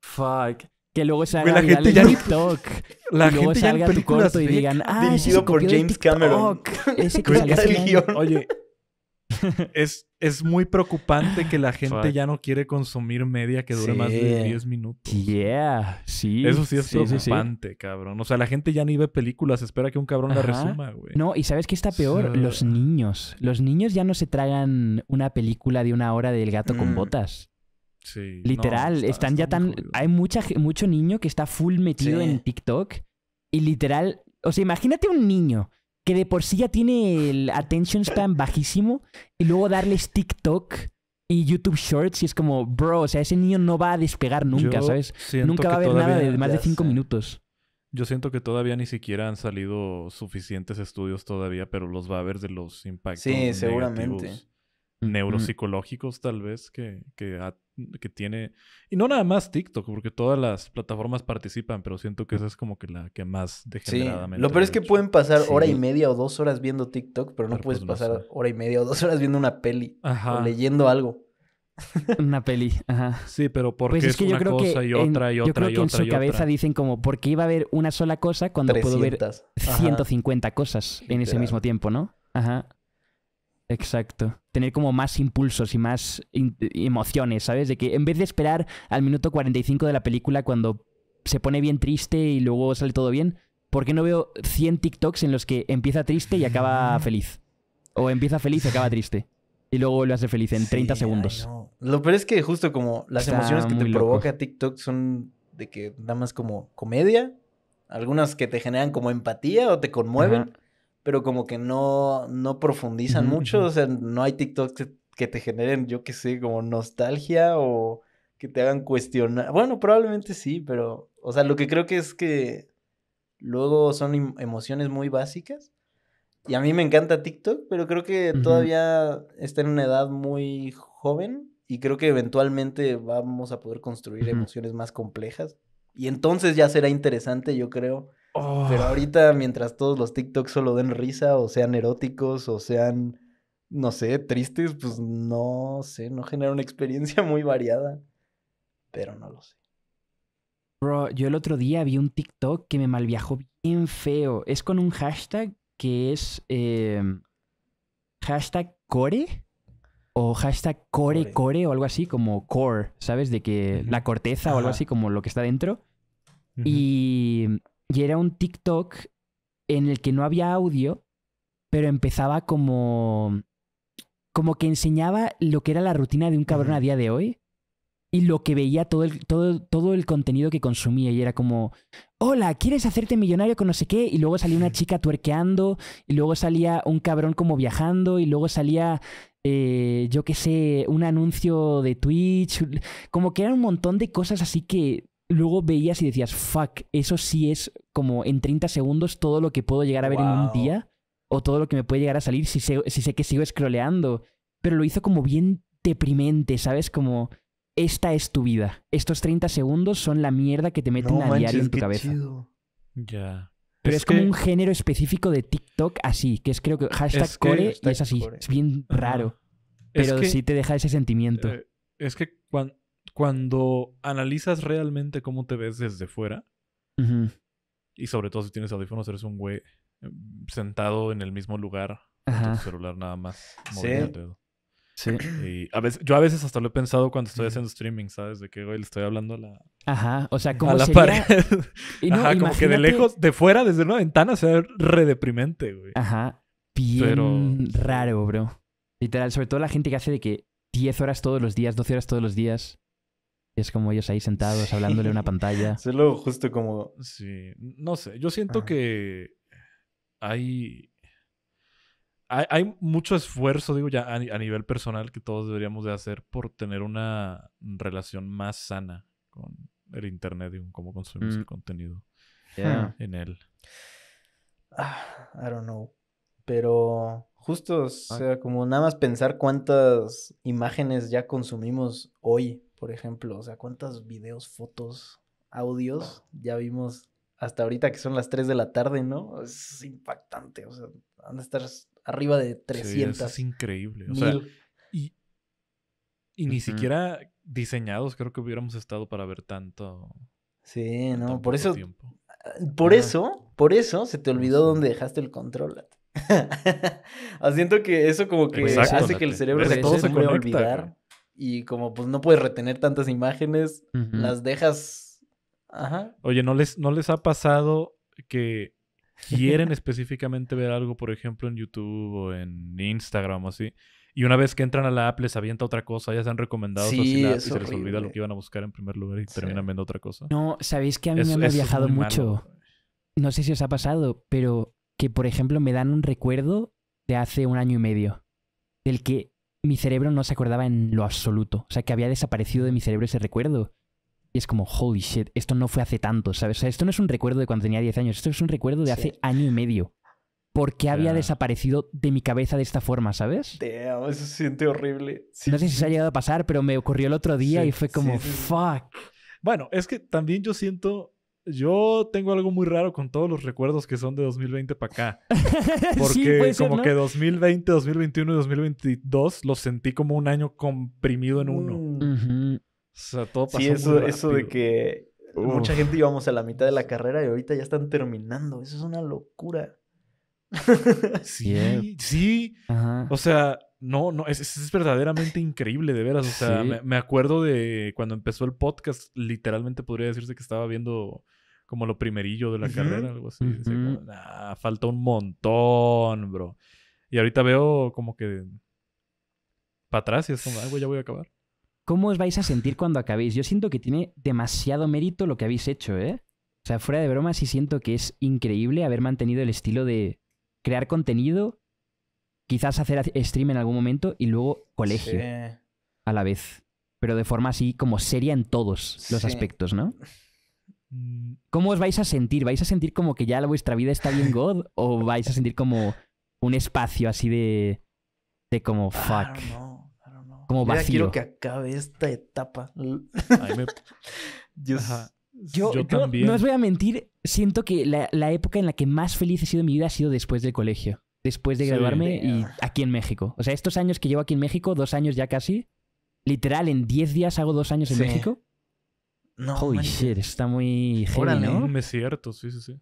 Fuck. Que luego salga la gente ya TikTok. La luego gente salga ya en tu corto y digan, ah, dirigido por James Cameron. Ese el este guión. Oye, es, es muy preocupante que la gente ya no quiere consumir media que dure más de 10 minutos. Yeah, sí. Eso sí es preocupante, cabrón. O sea, la gente ya ni ve películas, espera que un cabrón la resuma, güey. No, y ¿sabes qué está peor? Los niños. Los niños ya no se tragan una película de una hora del gato con mm. botas. Sí. Literal, están ya tan... Hay mucha, mucho niño que está full metido en TikTok y literal... O sea, imagínate un niño que de por sí ya tiene el attention span bajísimo y luego darles TikTok y YouTube Shorts y es como, bro, o sea, ese niño no va a despegar nunca, ¿sabes? Nunca va a haber nada de más de cinco minutos. Yo siento que todavía ni siquiera han salido suficientes estudios todavía, pero los va a haber de los impactos. Sí, seguramente. Neuropsicológicos, tal vez, que, que ha que tiene, y no nada más TikTok, porque todas las plataformas participan, pero siento que esa es como que la que más degeneradamente. lo peor es que pueden pasar hora y media o dos horas viendo TikTok, pero no puedes pues, pasar hora y media o dos horas viendo una peli o leyendo algo. una peli, ajá. Sí, pero porque pues es, que una yo creo y otra y otra yo creo que En su cabeza dicen como, porque iba a haber una sola cosa cuando puedo ver 150 cosas en ese mismo tiempo, no? Ajá. Exacto. Tener como más impulsos y más emociones, ¿sabes? De que en vez de esperar al minuto 45 de la película cuando se pone bien triste y luego sale todo bien, ¿por qué no veo 100 TikToks en los que empieza triste y acaba feliz? O empieza feliz y acaba triste. Y luego lo hace feliz en 30 segundos. Lo peor es que justo como las emociones que te provoca TikTok son de que nada más como comedia, algunas que te generan como empatía o te conmueven pero como que no, no profundizan mucho, o sea, no hay TikTok que, te generen, yo qué sé, como nostalgia o que te hagan cuestionar. Bueno, probablemente sí, pero, o sea, lo que creo que es que luego son em, emociones muy básicas. Y a mí me encanta TikTok, pero creo que todavía está en una edad muy joven y creo que eventualmente vamos a poder construir emociones más complejas. Y entonces ya será interesante, yo creo, Oh. Pero ahorita, mientras todos los TikToks solo den risa, o sean eróticos, o sean, no sé, tristes, pues no sé, no genera una experiencia muy variada. Pero no lo sé. Bro, yo el otro día vi un TikTok que me malviajó bien feo. Es con un hashtag que es em, hashtag core o hashtag core, core, o algo así como core, ¿sabes? De que la corteza o algo así como lo que está dentro. Y y era un TikTok en el que no había audio, pero empezaba como. como que enseñaba lo que era la rutina de un cabrón a día de hoy y lo que veía todo el, todo, todo el contenido que consumía. Y era como, hola, ¿quieres hacerte millonario con no sé qué? Y luego salía una chica tuerqueando, y luego salía un cabrón como viajando, y luego salía, eh, yo qué sé, un anuncio de Twitch. Como que eran un montón de cosas así que luego veías y decías, fuck, eso sí es como en 30 segundos todo lo que puedo llegar a ver en un día o todo lo que me puede llegar a salir si sé, que sigo scrolleando. Pero lo hizo como bien deprimente, ¿sabes? Como, esta es tu vida. Estos 30 segundos son la mierda que te meten a diario en tu cabeza. Ya. Pero es, como un género específico de TikTok así, que es creo que hashtag core y es así. Es bien raro. Pero sí te deja ese sentimiento. Eh, es que cuando cuando analizas realmente cómo te ves desde fuera, y sobre todo si tienes audífonos, eres un güey eh, sentado en el mismo lugar, con tu celular nada más. Sí. Sí. Y a veces, yo a veces hasta lo he pensado cuando estoy haciendo streaming, ¿sabes? De que, güey, le estoy hablando a la... Ajá, o sea, como como que de lejos, de fuera, desde una ventana, se ve deprimente güey. Ajá, Pero... raro, bro. Literal, sobre todo la gente que hace de que 10 horas todos los días, 12 horas todos los días es como ellos ahí sentados hablándole a una pantalla. Es lo justo como... Sí, no sé, yo siento que hay, hay, mucho esfuerzo, digo, ya a, nivel personal que todos deberíamos de hacer por tener una relación más sana con el Internet y cómo consumimos mm. el contenido hmm. en él. Ah, I don't know. Pero justo, o ah. sea, como nada más pensar cuántas imágenes ya consumimos hoy por ejemplo, o sea, cuántos videos, fotos, audios ya vimos hasta ahorita que son las 3 de la tarde, ¿no? Es impactante, o sea, van a estar arriba de 300. es increíble, o sea, y, ni siquiera diseñados creo que hubiéramos estado para ver tanto. Sí, no, por eso ah, por eso, por eso se te olvidó dónde dejaste el control. Ah, siento que eso como que hace que el cerebro se todo olvidar y como pues no puedes retener tantas imágenes, las dejas... Ajá. Oye, ¿no les, ¿no les ha pasado que quieren específicamente ver algo, por ejemplo, en YouTube o en Instagram o así? Y una vez que entran a la app, les avienta otra cosa, ya se han recomendado se les olvida lo que iban a buscar en primer lugar y terminan viendo otra cosa. No, sabéis que a mí me ha viajado mucho. No sé si os ha pasado, pero que por ejemplo me dan un recuerdo de hace un año y medio, del que mi cerebro no se acordaba en lo absoluto. O sea, que había desaparecido de mi cerebro ese recuerdo. Y es como, holy shit, esto no fue hace tanto, ¿sabes? O esto no es un recuerdo de cuando tenía 10 años, esto es un recuerdo de hace año y medio. Porque había desaparecido de mi cabeza de esta forma, sabes? Damn, eso se siente horrible. no sé si se ha llegado a pasar, pero me ocurrió el otro día y fue como, fuck. Bueno, es que también yo siento yo tengo algo muy raro con todos los recuerdos que son de 2020 para acá. Porque como que 2020, 2021 y 2022 los sentí como un año comprimido en uno. Mm. O sea, todo pasó Sí, eso, eso de que mucha gente íbamos a la mitad de la carrera y ahorita ya están terminando. Eso es una locura. sí, sí. O sea, no, no, es, es, verdaderamente increíble, de veras. O sea, me, acuerdo de cuando empezó el podcast, literalmente podría decirse que estaba viendo como lo primerillo de la carrera, algo así. falta un montón, bro. Y ahorita veo como que para atrás es como, ya voy a acabar. ¿Cómo os vais a sentir cuando acabéis? Yo siento que tiene demasiado mérito lo que habéis hecho, ¿eh? O sea, fuera de broma, sí siento que es increíble haber mantenido el estilo de crear contenido, quizás hacer stream en algún momento y luego colegio a la vez. Pero de forma así como seria en todos los aspectos, ¿no? Mm, ¿Cómo os vais a sentir? ¿Vais a sentir como que ya vuestra vida está bien God? ¿O vais a sentir como un espacio así de. de como fuck? Como vacío. quiero que acabe esta etapa. yo, también. No, os voy a mentir, siento que la, época en la que más feliz he sido en mi vida ha sido después del colegio. Después de graduarme y aquí en México. O sea, estos años que llevo aquí en México, dos años ya casi. Literal, en diez días hago dos años en México no, está muy genial. ¿no? Es cierto, sí, sí, sí.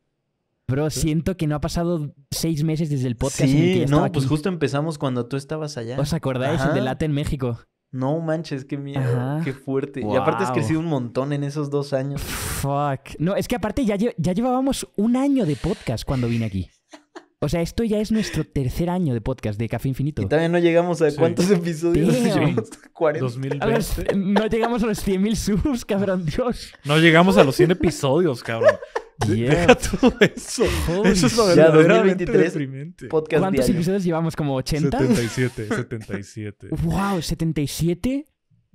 Bro, siento que no ha pasado seis meses desde el podcast. Sí, no, pues justo empezamos cuando tú estabas allá. ¿Os acordáis Ajá. el delate en México? No manches, qué miedo, qué fuerte. Y aparte has crecido un montón en esos dos años. Fuck. No, es que aparte ya, ya llevábamos un año de podcast cuando vine aquí. O sea, esto ya es nuestro tercer año de podcast de Café Infinito. Y también no llegamos a cuántos episodios llevamos. 40. no llegamos a los 100.000 subs, cabrón, Dios. No llegamos a los 100 episodios, cabrón. Yeah. Deja todo eso. eso es lo ya, 2023 ¿Cuántos episodios llevamos? ¿Como 80? 77, 77. wow, 77.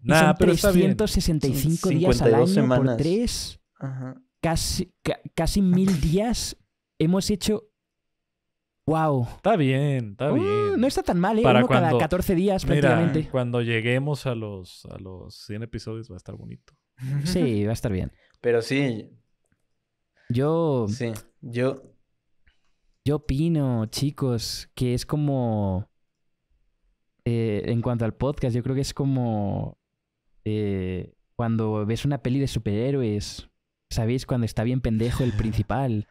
Nada, son 365 días al año por 3. Ajá. casi mil días hemos hecho Wow. Está bien, está uh, bien. No está tan mal, ¿eh? Para cada 14 días prácticamente. cuando lleguemos a los, a los 100 episodios va a estar bonito. Sí, va a estar bien. Pero sí. Yo. Sí, yo. Yo opino, chicos, que es como. Eh, en cuanto al podcast, yo creo que es como. Eh, cuando ves una peli de superhéroes, ¿sabéis? Cuando está bien pendejo el principal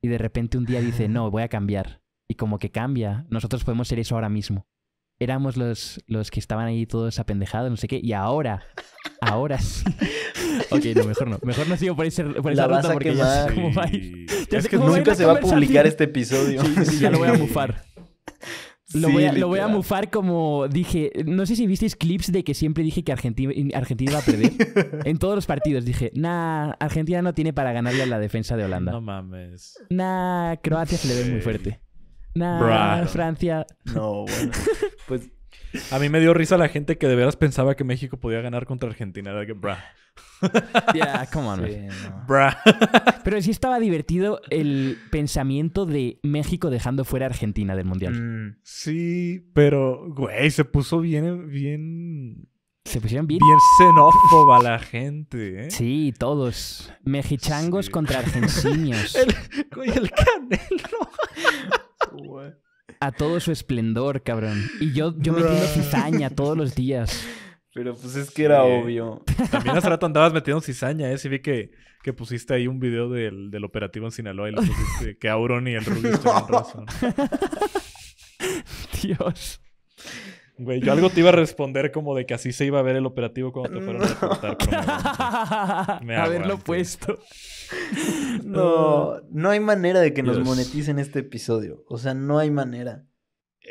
y de repente un día dice, no, voy a cambiar y como que cambia. Nosotros podemos ser eso ahora mismo. Éramos los, los que estaban ahí todos apendejados, no sé qué, y ahora, ahora sí. ok, no, mejor no. Mejor no sigo por, por esa ruta porque ya sé cómo es que nunca se va a publicar este episodio. ya lo voy a mufar. Lo, voy a, mufar como dije. No sé si visteis clips de que siempre dije que Argentina, Argentina iba a perder. en todos los partidos dije, nah, Argentina no tiene para ganarle a la defensa de Holanda. No mames. Nah, Croacia se le ve muy fuerte. Nah, Francia. No, bueno. Pues a mí me dio risa la gente que de veras pensaba que México podía ganar contra Argentina. Era que, brah. Yeah, come on, Pero sí estaba divertido el pensamiento de México dejando fuera a Argentina del Mundial. Mm, sí, pero, güey, se puso bien, bien... Se pusieron bien. Bien xenófoba la gente, ¿eh? Sí, todos. Mexichangos contra argentinos. el, el canelo a todo su esplendor, cabrón. Y yo, yo metiendo cizaña todos los días. Pero pues es que era obvio. También hace rato andabas metiendo cizaña, ¿eh? Sí vi que, que pusiste ahí un video del, del operativo en Sinaloa y lo pusiste que Auron y el Rubio estaban razón. Dios. Güey, yo algo te iba a responder como de que así se iba a ver el operativo cuando te fueron a reportar. Me, Haberlo puesto. no, no hay manera de que nos moneticen este episodio. O sea, no hay manera.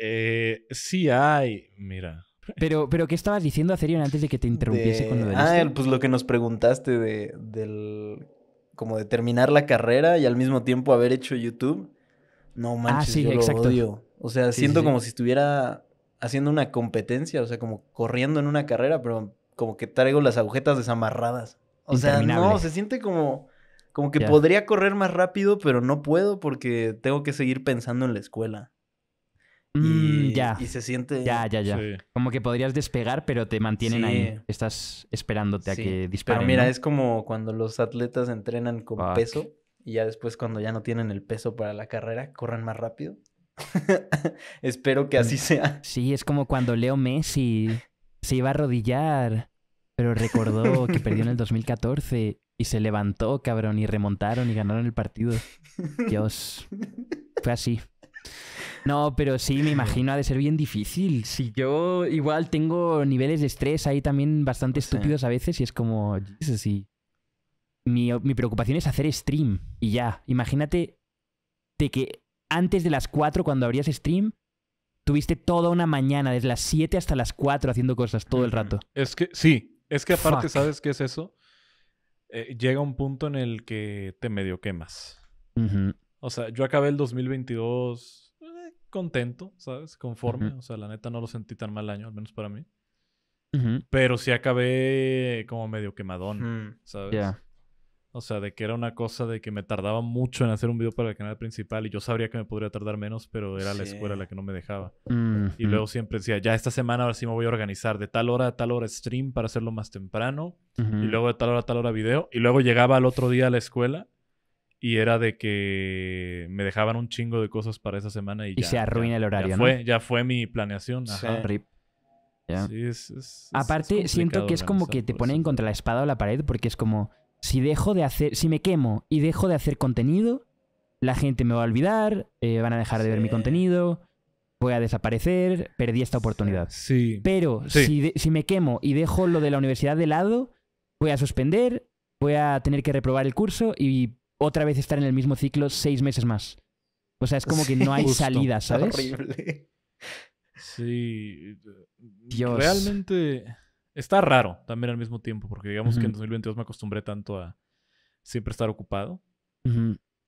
Eh, sí hay, mira. Pero, pero ¿qué estabas diciendo, Acerion, antes de que te interrumpiese de... cuando Ah, pues lo que nos preguntaste de, del... Como de terminar la carrera y al mismo tiempo haber hecho YouTube. No ah, manches, ah, sí, yo exacto. lo O sea, siento como si estuviera haciendo una competencia, o sea, como corriendo en una carrera, pero como que traigo las agujetas desamarradas. O sea, no, se siente como como que podría correr más rápido, pero no puedo porque tengo que seguir pensando en la escuela. Mm, y, ya. y se siente. Ya, ya, ya. Como que podrías despegar, pero te mantienen ahí. Estás esperándote a que disparen. Pero mira, es como cuando los atletas entrenan con peso y ya después, cuando ya no tienen el peso para la carrera, corran más rápido. Espero que así mm. sea. Sí, es como cuando Leo Messi se iba a arrodillar, pero recordó que perdió en el 2014 Y se levantó, cabrón, y remontaron y ganaron el partido. Dios. Fue así. No, pero sí, me imagino ha de ser bien difícil. Si yo igual tengo niveles de estrés ahí también bastante estúpidos a veces y es como, Jesus, mi, preocupación es hacer stream y ya. Imagínate de que antes de las 4 cuando abrías stream, tuviste toda una mañana, desde las 7 hasta las 4 haciendo cosas todo el rato. Es que, sí, es que aparte, ¿sabes qué es eso? Eh, llega un punto en el que te medio quemas. O sea, yo acabé el 2022 eh, contento, ¿sabes? Conforme. O sea, la neta no lo sentí tan mal año, al menos para mí. Pero sí acabé como medio quemadón, ¿sabes? O sea, de que era una cosa de que me tardaba mucho en hacer un video para el canal principal y yo sabría que me podría tardar menos, pero era la escuela la que no me dejaba. y luego siempre decía, ya esta semana ahora sí me voy a organizar de tal hora a tal hora stream para hacerlo más temprano y luego de tal hora a tal hora video. Y luego llegaba al otro día a la escuela y era de que me dejaban un chingo de cosas para esa semana y, se arruina el horario. Ya fue, mi planeación. Sí, Aparte, siento que es como que te ponen contra la espada o la pared porque es como si de hacer, si me quemo y dejo de hacer contenido, la gente me va a olvidar, eh, van a dejar de ver mi contenido, voy a desaparecer, perdí esta oportunidad. Sí. Pero Si, me quemo y dejo lo de la universidad de lado, voy a suspender, voy a tener que reprobar el curso y otra vez estar en el mismo ciclo seis meses más. O sea, es como que no hay salida, ¿sabes? Horrible. Sí. Eh, Dios. Realmente Está raro también al mismo tiempo, porque digamos que en 2022 me acostumbré tanto a siempre estar ocupado.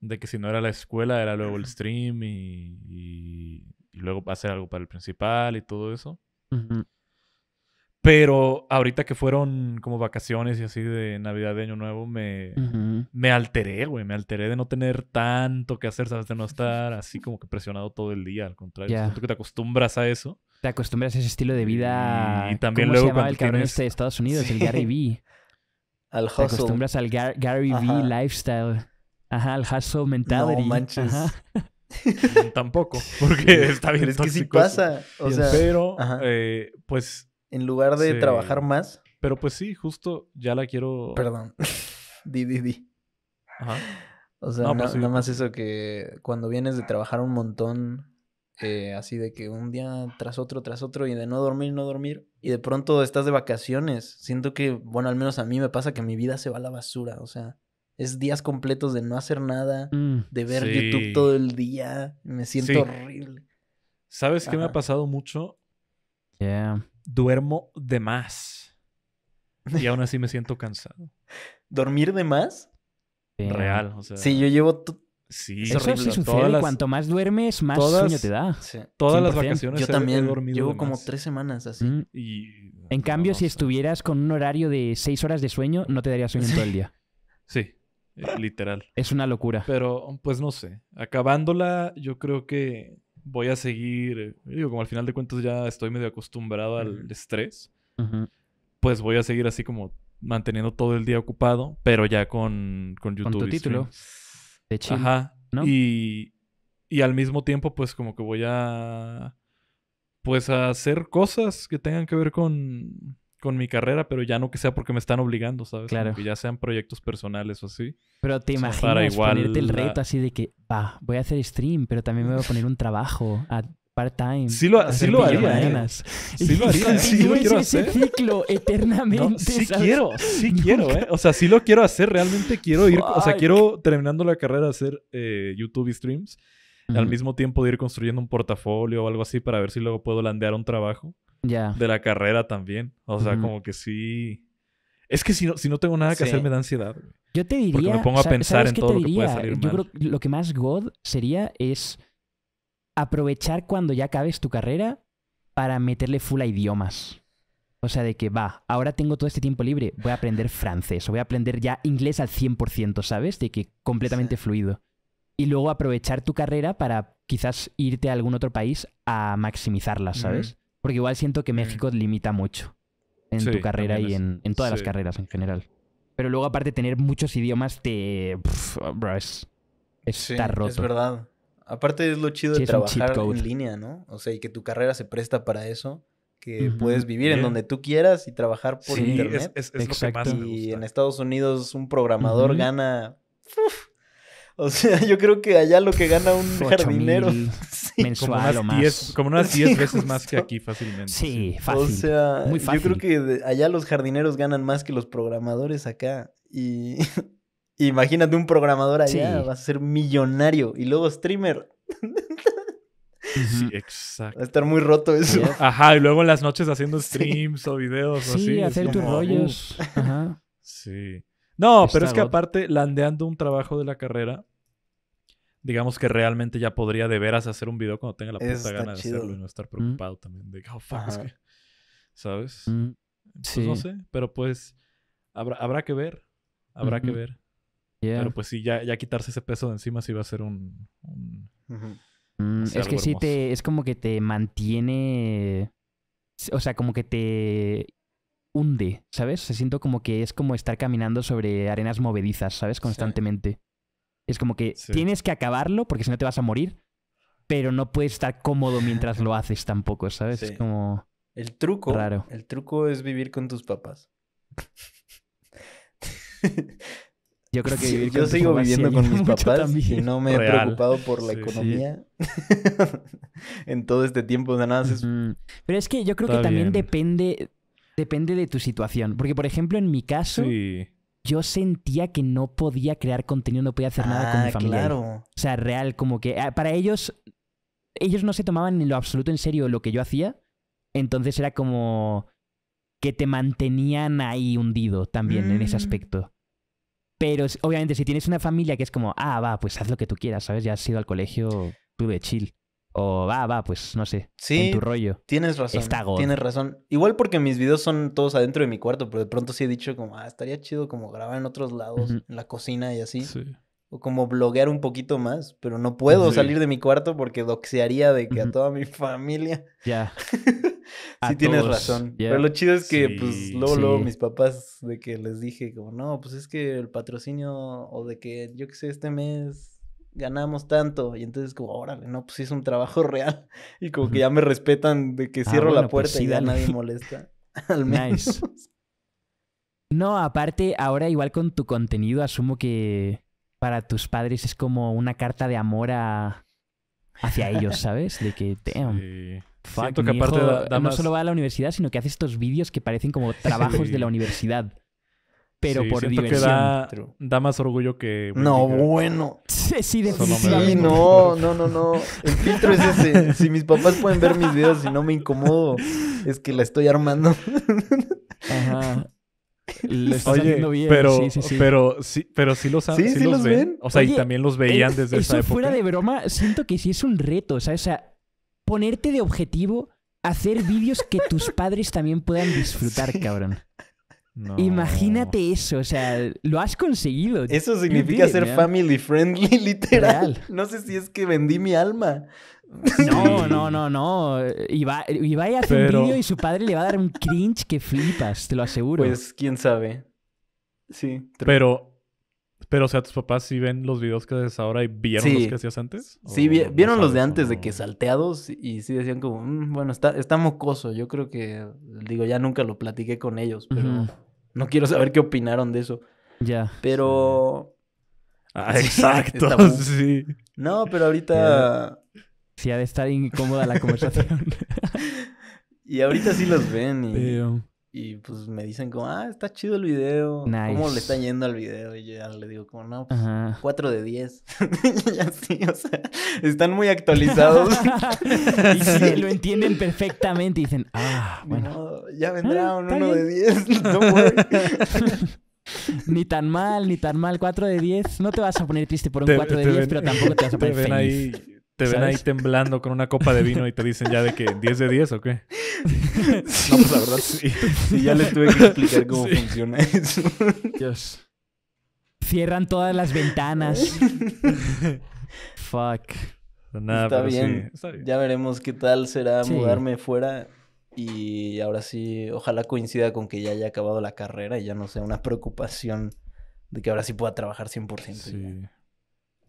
De que si no era la escuela, era luego el stream y, luego hacer algo para el principal y todo eso. Pero ahorita que fueron como vacaciones y así de Navidad de Año Nuevo, me, alteré, güey. Me alteré de no tener tanto que hacer, ¿sabes? De no estar así como que presionado todo el día. Al contrario, que te acostumbras a eso te acostumbras a ese estilo de vida. Y también ¿cómo se llamaba el cabrón este de Estados Unidos, el Gary Vee. al Te acostumbras al Gary Vee lifestyle. Ajá, al hustle mentality. No manches. Tampoco, porque está bien. Pero es que sí pasa. O sea, pero, eh, pues. En lugar de trabajar más. Pero pues sí, justo ya la quiero. Perdón. di, di, di. Ajá. O sea, no, pues nada más eso que cuando vienes de trabajar un montón eh, así de que un día tras otro, tras otro, y de no dormir, no dormir, y de pronto estás de vacaciones. Siento que, bueno, al menos a mí me pasa que mi vida se va a la basura, o sea, es días completos de no hacer nada, mm, de ver YouTube todo el día, me siento horrible. ¿Sabes qué me ha pasado mucho? Duermo de más. Y aún así me siento cansado. ¿Dormir de más? Real, o Sí, yo llevo Sí, eso sí sucede. Cuanto más duermes, más sueño te da. Todas las vacaciones. Yo también. llevo como tres semanas así. Y... En cambio, si estuvieras con un horario de seis horas de sueño, no te daría sueño todo el día. Sí, eh, literal. Es una locura. Pero, pues no sé. Acabándola, yo creo que voy a seguir. Digo, como al final de cuentas ya estoy medio acostumbrado al estrés. Pues voy a seguir así como manteniendo todo el día ocupado, pero ya con, con YouTube. tu título de Ajá. Y, al mismo tiempo, pues como que voy a, pues a hacer cosas que tengan que ver con, con mi carrera, pero ya no que sea porque me están obligando, ¿sabes? Claro. que ya sean proyectos personales o así. Pero te imaginas ponerte el reto así de que, va, voy a hacer stream, pero también me voy a poner un trabajo a part-time. Sí lo, lo haría. Sí lo haría. ¿eh? Sí lo quiero ese ciclo eternamente. sí quiero, sí quiero, ¿eh? O sea, sí lo quiero hacer. Realmente quiero ir, o sea, quiero terminando la carrera hacer eh, YouTube streams. Al mismo tiempo de ir construyendo un portafolio o algo así para ver si luego puedo landear un trabajo. Ya. De la carrera también. O sea, como que sí. Es que si no, si no tengo nada que hacer me da ansiedad. Yo te diría. Porque me pongo a pensar en todo lo que puede salir Yo creo que lo que más God sería es aprovechar cuando ya acabes tu carrera para meterle full a idiomas. O sea, de que va, ahora tengo todo este tiempo libre, voy a aprender francés, o voy a aprender ya inglés al 100%, ¿sabes? De que completamente fluido. Y luego aprovechar tu carrera para quizás irte a algún otro país a maximizarla, ¿sabes? Porque igual siento que México limita mucho en tu carrera y en, todas las carreras en general. Pero luego aparte tener muchos idiomas te... bro, es, está roto. Es verdad. Aparte es lo chido de trabajar en línea, ¿no? O sea, y que tu carrera se presta para eso, que puedes vivir en donde tú quieras y trabajar por internet. Es, es, lo que más gusta. Y en Estados Unidos un programador gana. o sea, yo creo que allá lo que gana un jardinero. mensual como unas más. como 10 veces más que aquí fácilmente. Sí, fácil. O sea, Muy fácil. yo creo que allá los jardineros ganan más que los programadores acá. Y, Imagínate un programador allá, vas a ser millonario y luego streamer. Sí, exacto. Va a estar muy roto eso. Ajá, y luego en las noches haciendo streams o videos o así. Sí, hacer tus rollos. Ajá. Sí. No, pero es que aparte, landeando un trabajo de la carrera, digamos que realmente ya podría de veras hacer un video cuando tenga la puta gana de hacerlo y no estar preocupado también de, oh, ¿sabes? Pues no sé, pero pues habrá, que ver. Habrá que ver. Pero pues sí, ya, quitarse ese peso de encima sí va a ser un... Mm, es que sí, te, es como que te mantiene... O sea, como que te hunde, ¿sabes? Se siento como que es como estar caminando sobre arenas movedizas, ¿sabes? Constantemente. Es como que tienes que acabarlo porque si no te vas a morir, pero no puedes estar cómodo mientras lo haces tampoco, ¿sabes? Es como... El truco, el truco es vivir con tus papás. Yo creo que yo sigo viviendo con mis papás y no me he preocupado por la economía en todo este tiempo de nada. Pero es que yo creo que también depende depende de tu situación, porque por ejemplo en mi caso yo sentía que no podía crear contenido, no podía hacer nada con mi ah, familia. O sea, real, como que ah, para ellos, ellos no se tomaban en lo absoluto en serio lo que yo hacía. Entonces era como que te mantenían ahí hundido también en ese mm. aspecto. Pero obviamente, si tienes una familia que es como, ah, va, pues haz lo que tú quieras, ¿sabes? Ya has ido al colegio, tuve chill. O va, va, pues no sé. Sí. En tu rollo. Tienes razón. Tienes razón. Igual porque mis videos son todos adentro de mi cuarto, pero de pronto sí he dicho como, ah, estaría chido como grabar en otros lados, en la cocina y así. Sí o como bloguear un poquito más, pero no puedo salir de mi cuarto porque doxearía de que a toda mi familia. Ya. sí tienes razón. Pero lo chido es que, pues, luego, luego, mis papás, de que les dije, como, no, pues es que el patrocinio, o de que, yo qué sé, este mes ganamos tanto. Y entonces, como, órale, no, pues es un trabajo real. Y como que ya me respetan de que ah, cierro la pues, puerta y ya nadie molesta. Al menos. No, aparte, ahora igual con tu contenido asumo que para tus padres es como una carta de amor a, hacia ellos, ¿sabes? De que, damn. que aparte no solo va a la universidad, sino que hace estos vídeos que parecen como trabajos de la universidad. Pero por diversión. da, más orgullo que. No, bueno. Sí, sí, Sí, no, no, no, no. El filtro es ese. Si mis papás pueden ver mis videos y no me incomodo, es que la estoy armando. Ajá bien. Pero sí, Pero, sí, pero sí los, ¿Sí, sí los, ven? O sea, y también los veían desde eso esa época. fuera de broma, siento que sí es un reto, sea O sea, ponerte de objetivo hacer vídeos que tus padres también puedan disfrutar, cabrón. Imagínate eso, o sea, lo has conseguido. Eso significa ser ¿eh? family friendly, literal. No sé si es que vendí mi alma. No, no, no, no. Iba, Ibai hace un video y su padre le va a dar un cringe que flipas, te lo aseguro. Pues quién sabe. Sí. Pero pero, o sea, ¿tus papás sí ven los videos que haces ahora y vieron los que hacías antes? Sí, vieron los de antes de que salteados y sí decían como, mm, bueno, está, está mocoso. Yo creo que, digo, ya nunca lo platiqué con ellos, pero no quiero saber qué opinaron de eso. Ya. Pero... Ah, exacto, sí. No, pero ahorita... Si ha de estar incómoda la conversación. y ahorita sí los ven y, y pues me dicen como, ah, está chido el video. Nice. ¿Cómo le está yendo al video? Y yo ya le digo como, no, pues, 4 de 10. y así, o sea, están muy actualizados. y sí, lo entienden perfectamente y dicen, ah, bueno. ya ah, vendrá ah, un 1 de 10, Ni tan mal, ni tan mal, 4 de 10. No te vas a poner triste por un 4 de 10, pero tampoco te vas a poner feliz. Ahí te ven ahí temblando con una copa de vino y te dicen ya de que 10 de 10 o qué. No, pues, la verdad sí. ya les tuve que explicar cómo funciona eso. Dios. Cierran todas las ventanas. Fuck. está, bien. Ya veremos qué tal será mudarme fuera. Y ahora sí, ojalá coincida con que ya haya acabado la carrera y ya no sea una preocupación de que ahora sí pueda trabajar 100%. Sí.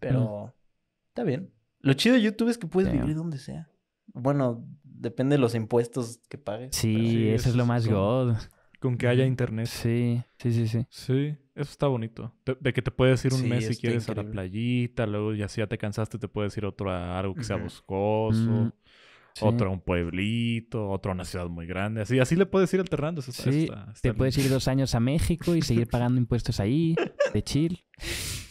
Pero mm. está bien. Lo chido de YouTube es que puedes vivir donde sea. Bueno, depende de los impuestos que pagues. Sí, eso es, lo más god. Con que haya internet. Sí, sí, sí, sí. Sí, eso está bonito. De, que te puedes ir un mes si quieres a la playita, luego ya si ya te cansaste te puedes ir otro a algo que sea boscoso. Mm, otro a un pueblito, otro a una ciudad muy grande. Así, así le puedes ir alternando. te puedes ir dos años a México y seguir pagando impuestos ahí, de chill.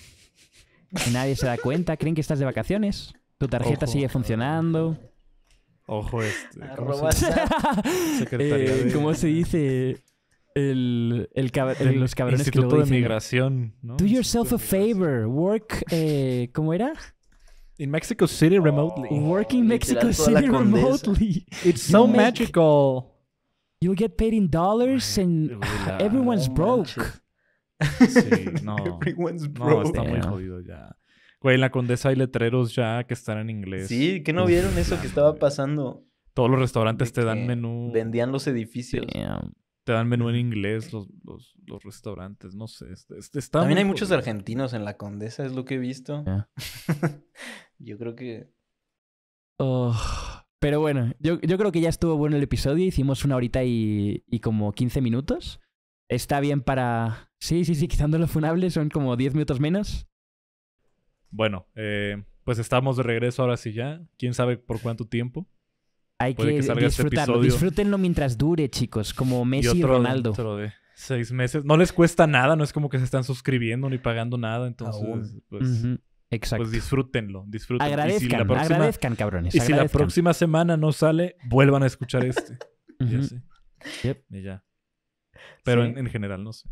nadie se da cuenta. Creen que estás de vacaciones. Tu tarjeta sigue funcionando. Ojo, este. ¿Cómo, eh, se... dice? El, el, los cabrones Instituto que de Migración. ¿no? Do yourself a favor. Work. Eh, ¿Cómo era? In Mexico City remotely. Working oh, Work in Mexico City remotely. It's so magical. You'll get paid in dollars and everyone's broke. Sí, no. está muy jodido ya. Güey, en la Condesa hay letreros ya que están en inglés. Sí, que no vieron eso que estaba pasando? Todos los restaurantes te dan menú. Vendían los edificios. Te dan menú en inglés los, los, los restaurantes, no sé. Este, este, está También hay muchos argentinos en la Condesa, es lo que he visto. yo creo que... Oh, pero bueno, yo, yo, creo que ya estuvo bueno el episodio. Hicimos una horita y, y como 15 minutos. Está bien para. Sí, sí, sí, quitando los funable, son como 10 minutos menos. Bueno, eh, pues estamos de regreso ahora sí ya. Quién sabe por cuánto tiempo. Hay que, este disfrutarlo. Disfrútenlo mientras dure, chicos, como Messi y, Ronaldo. Otro de seis meses. No les cuesta nada, no es como que se están suscribiendo ni pagando nada. Entonces, pues. Exacto. Pues disfrútenlo, disfrútenlo. Agradezcan, si cabrones. Y si la próxima semana no sale, vuelvan a escuchar este. ya sé. Yep. Y ya. Pero en, general, no sé.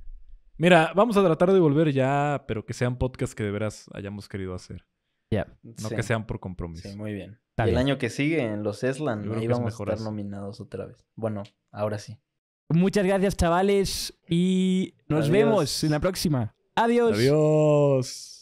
Mira, vamos a tratar de volver ya, pero que sean podcasts que de veras hayamos querido hacer. Ya. No que sean por compromiso. muy bien. el año que sigue en los Eslan, íbamos a estar nominados otra vez. Bueno, ahora sí. Muchas gracias, chavales, y nos vemos en la próxima. Adiós. Adiós.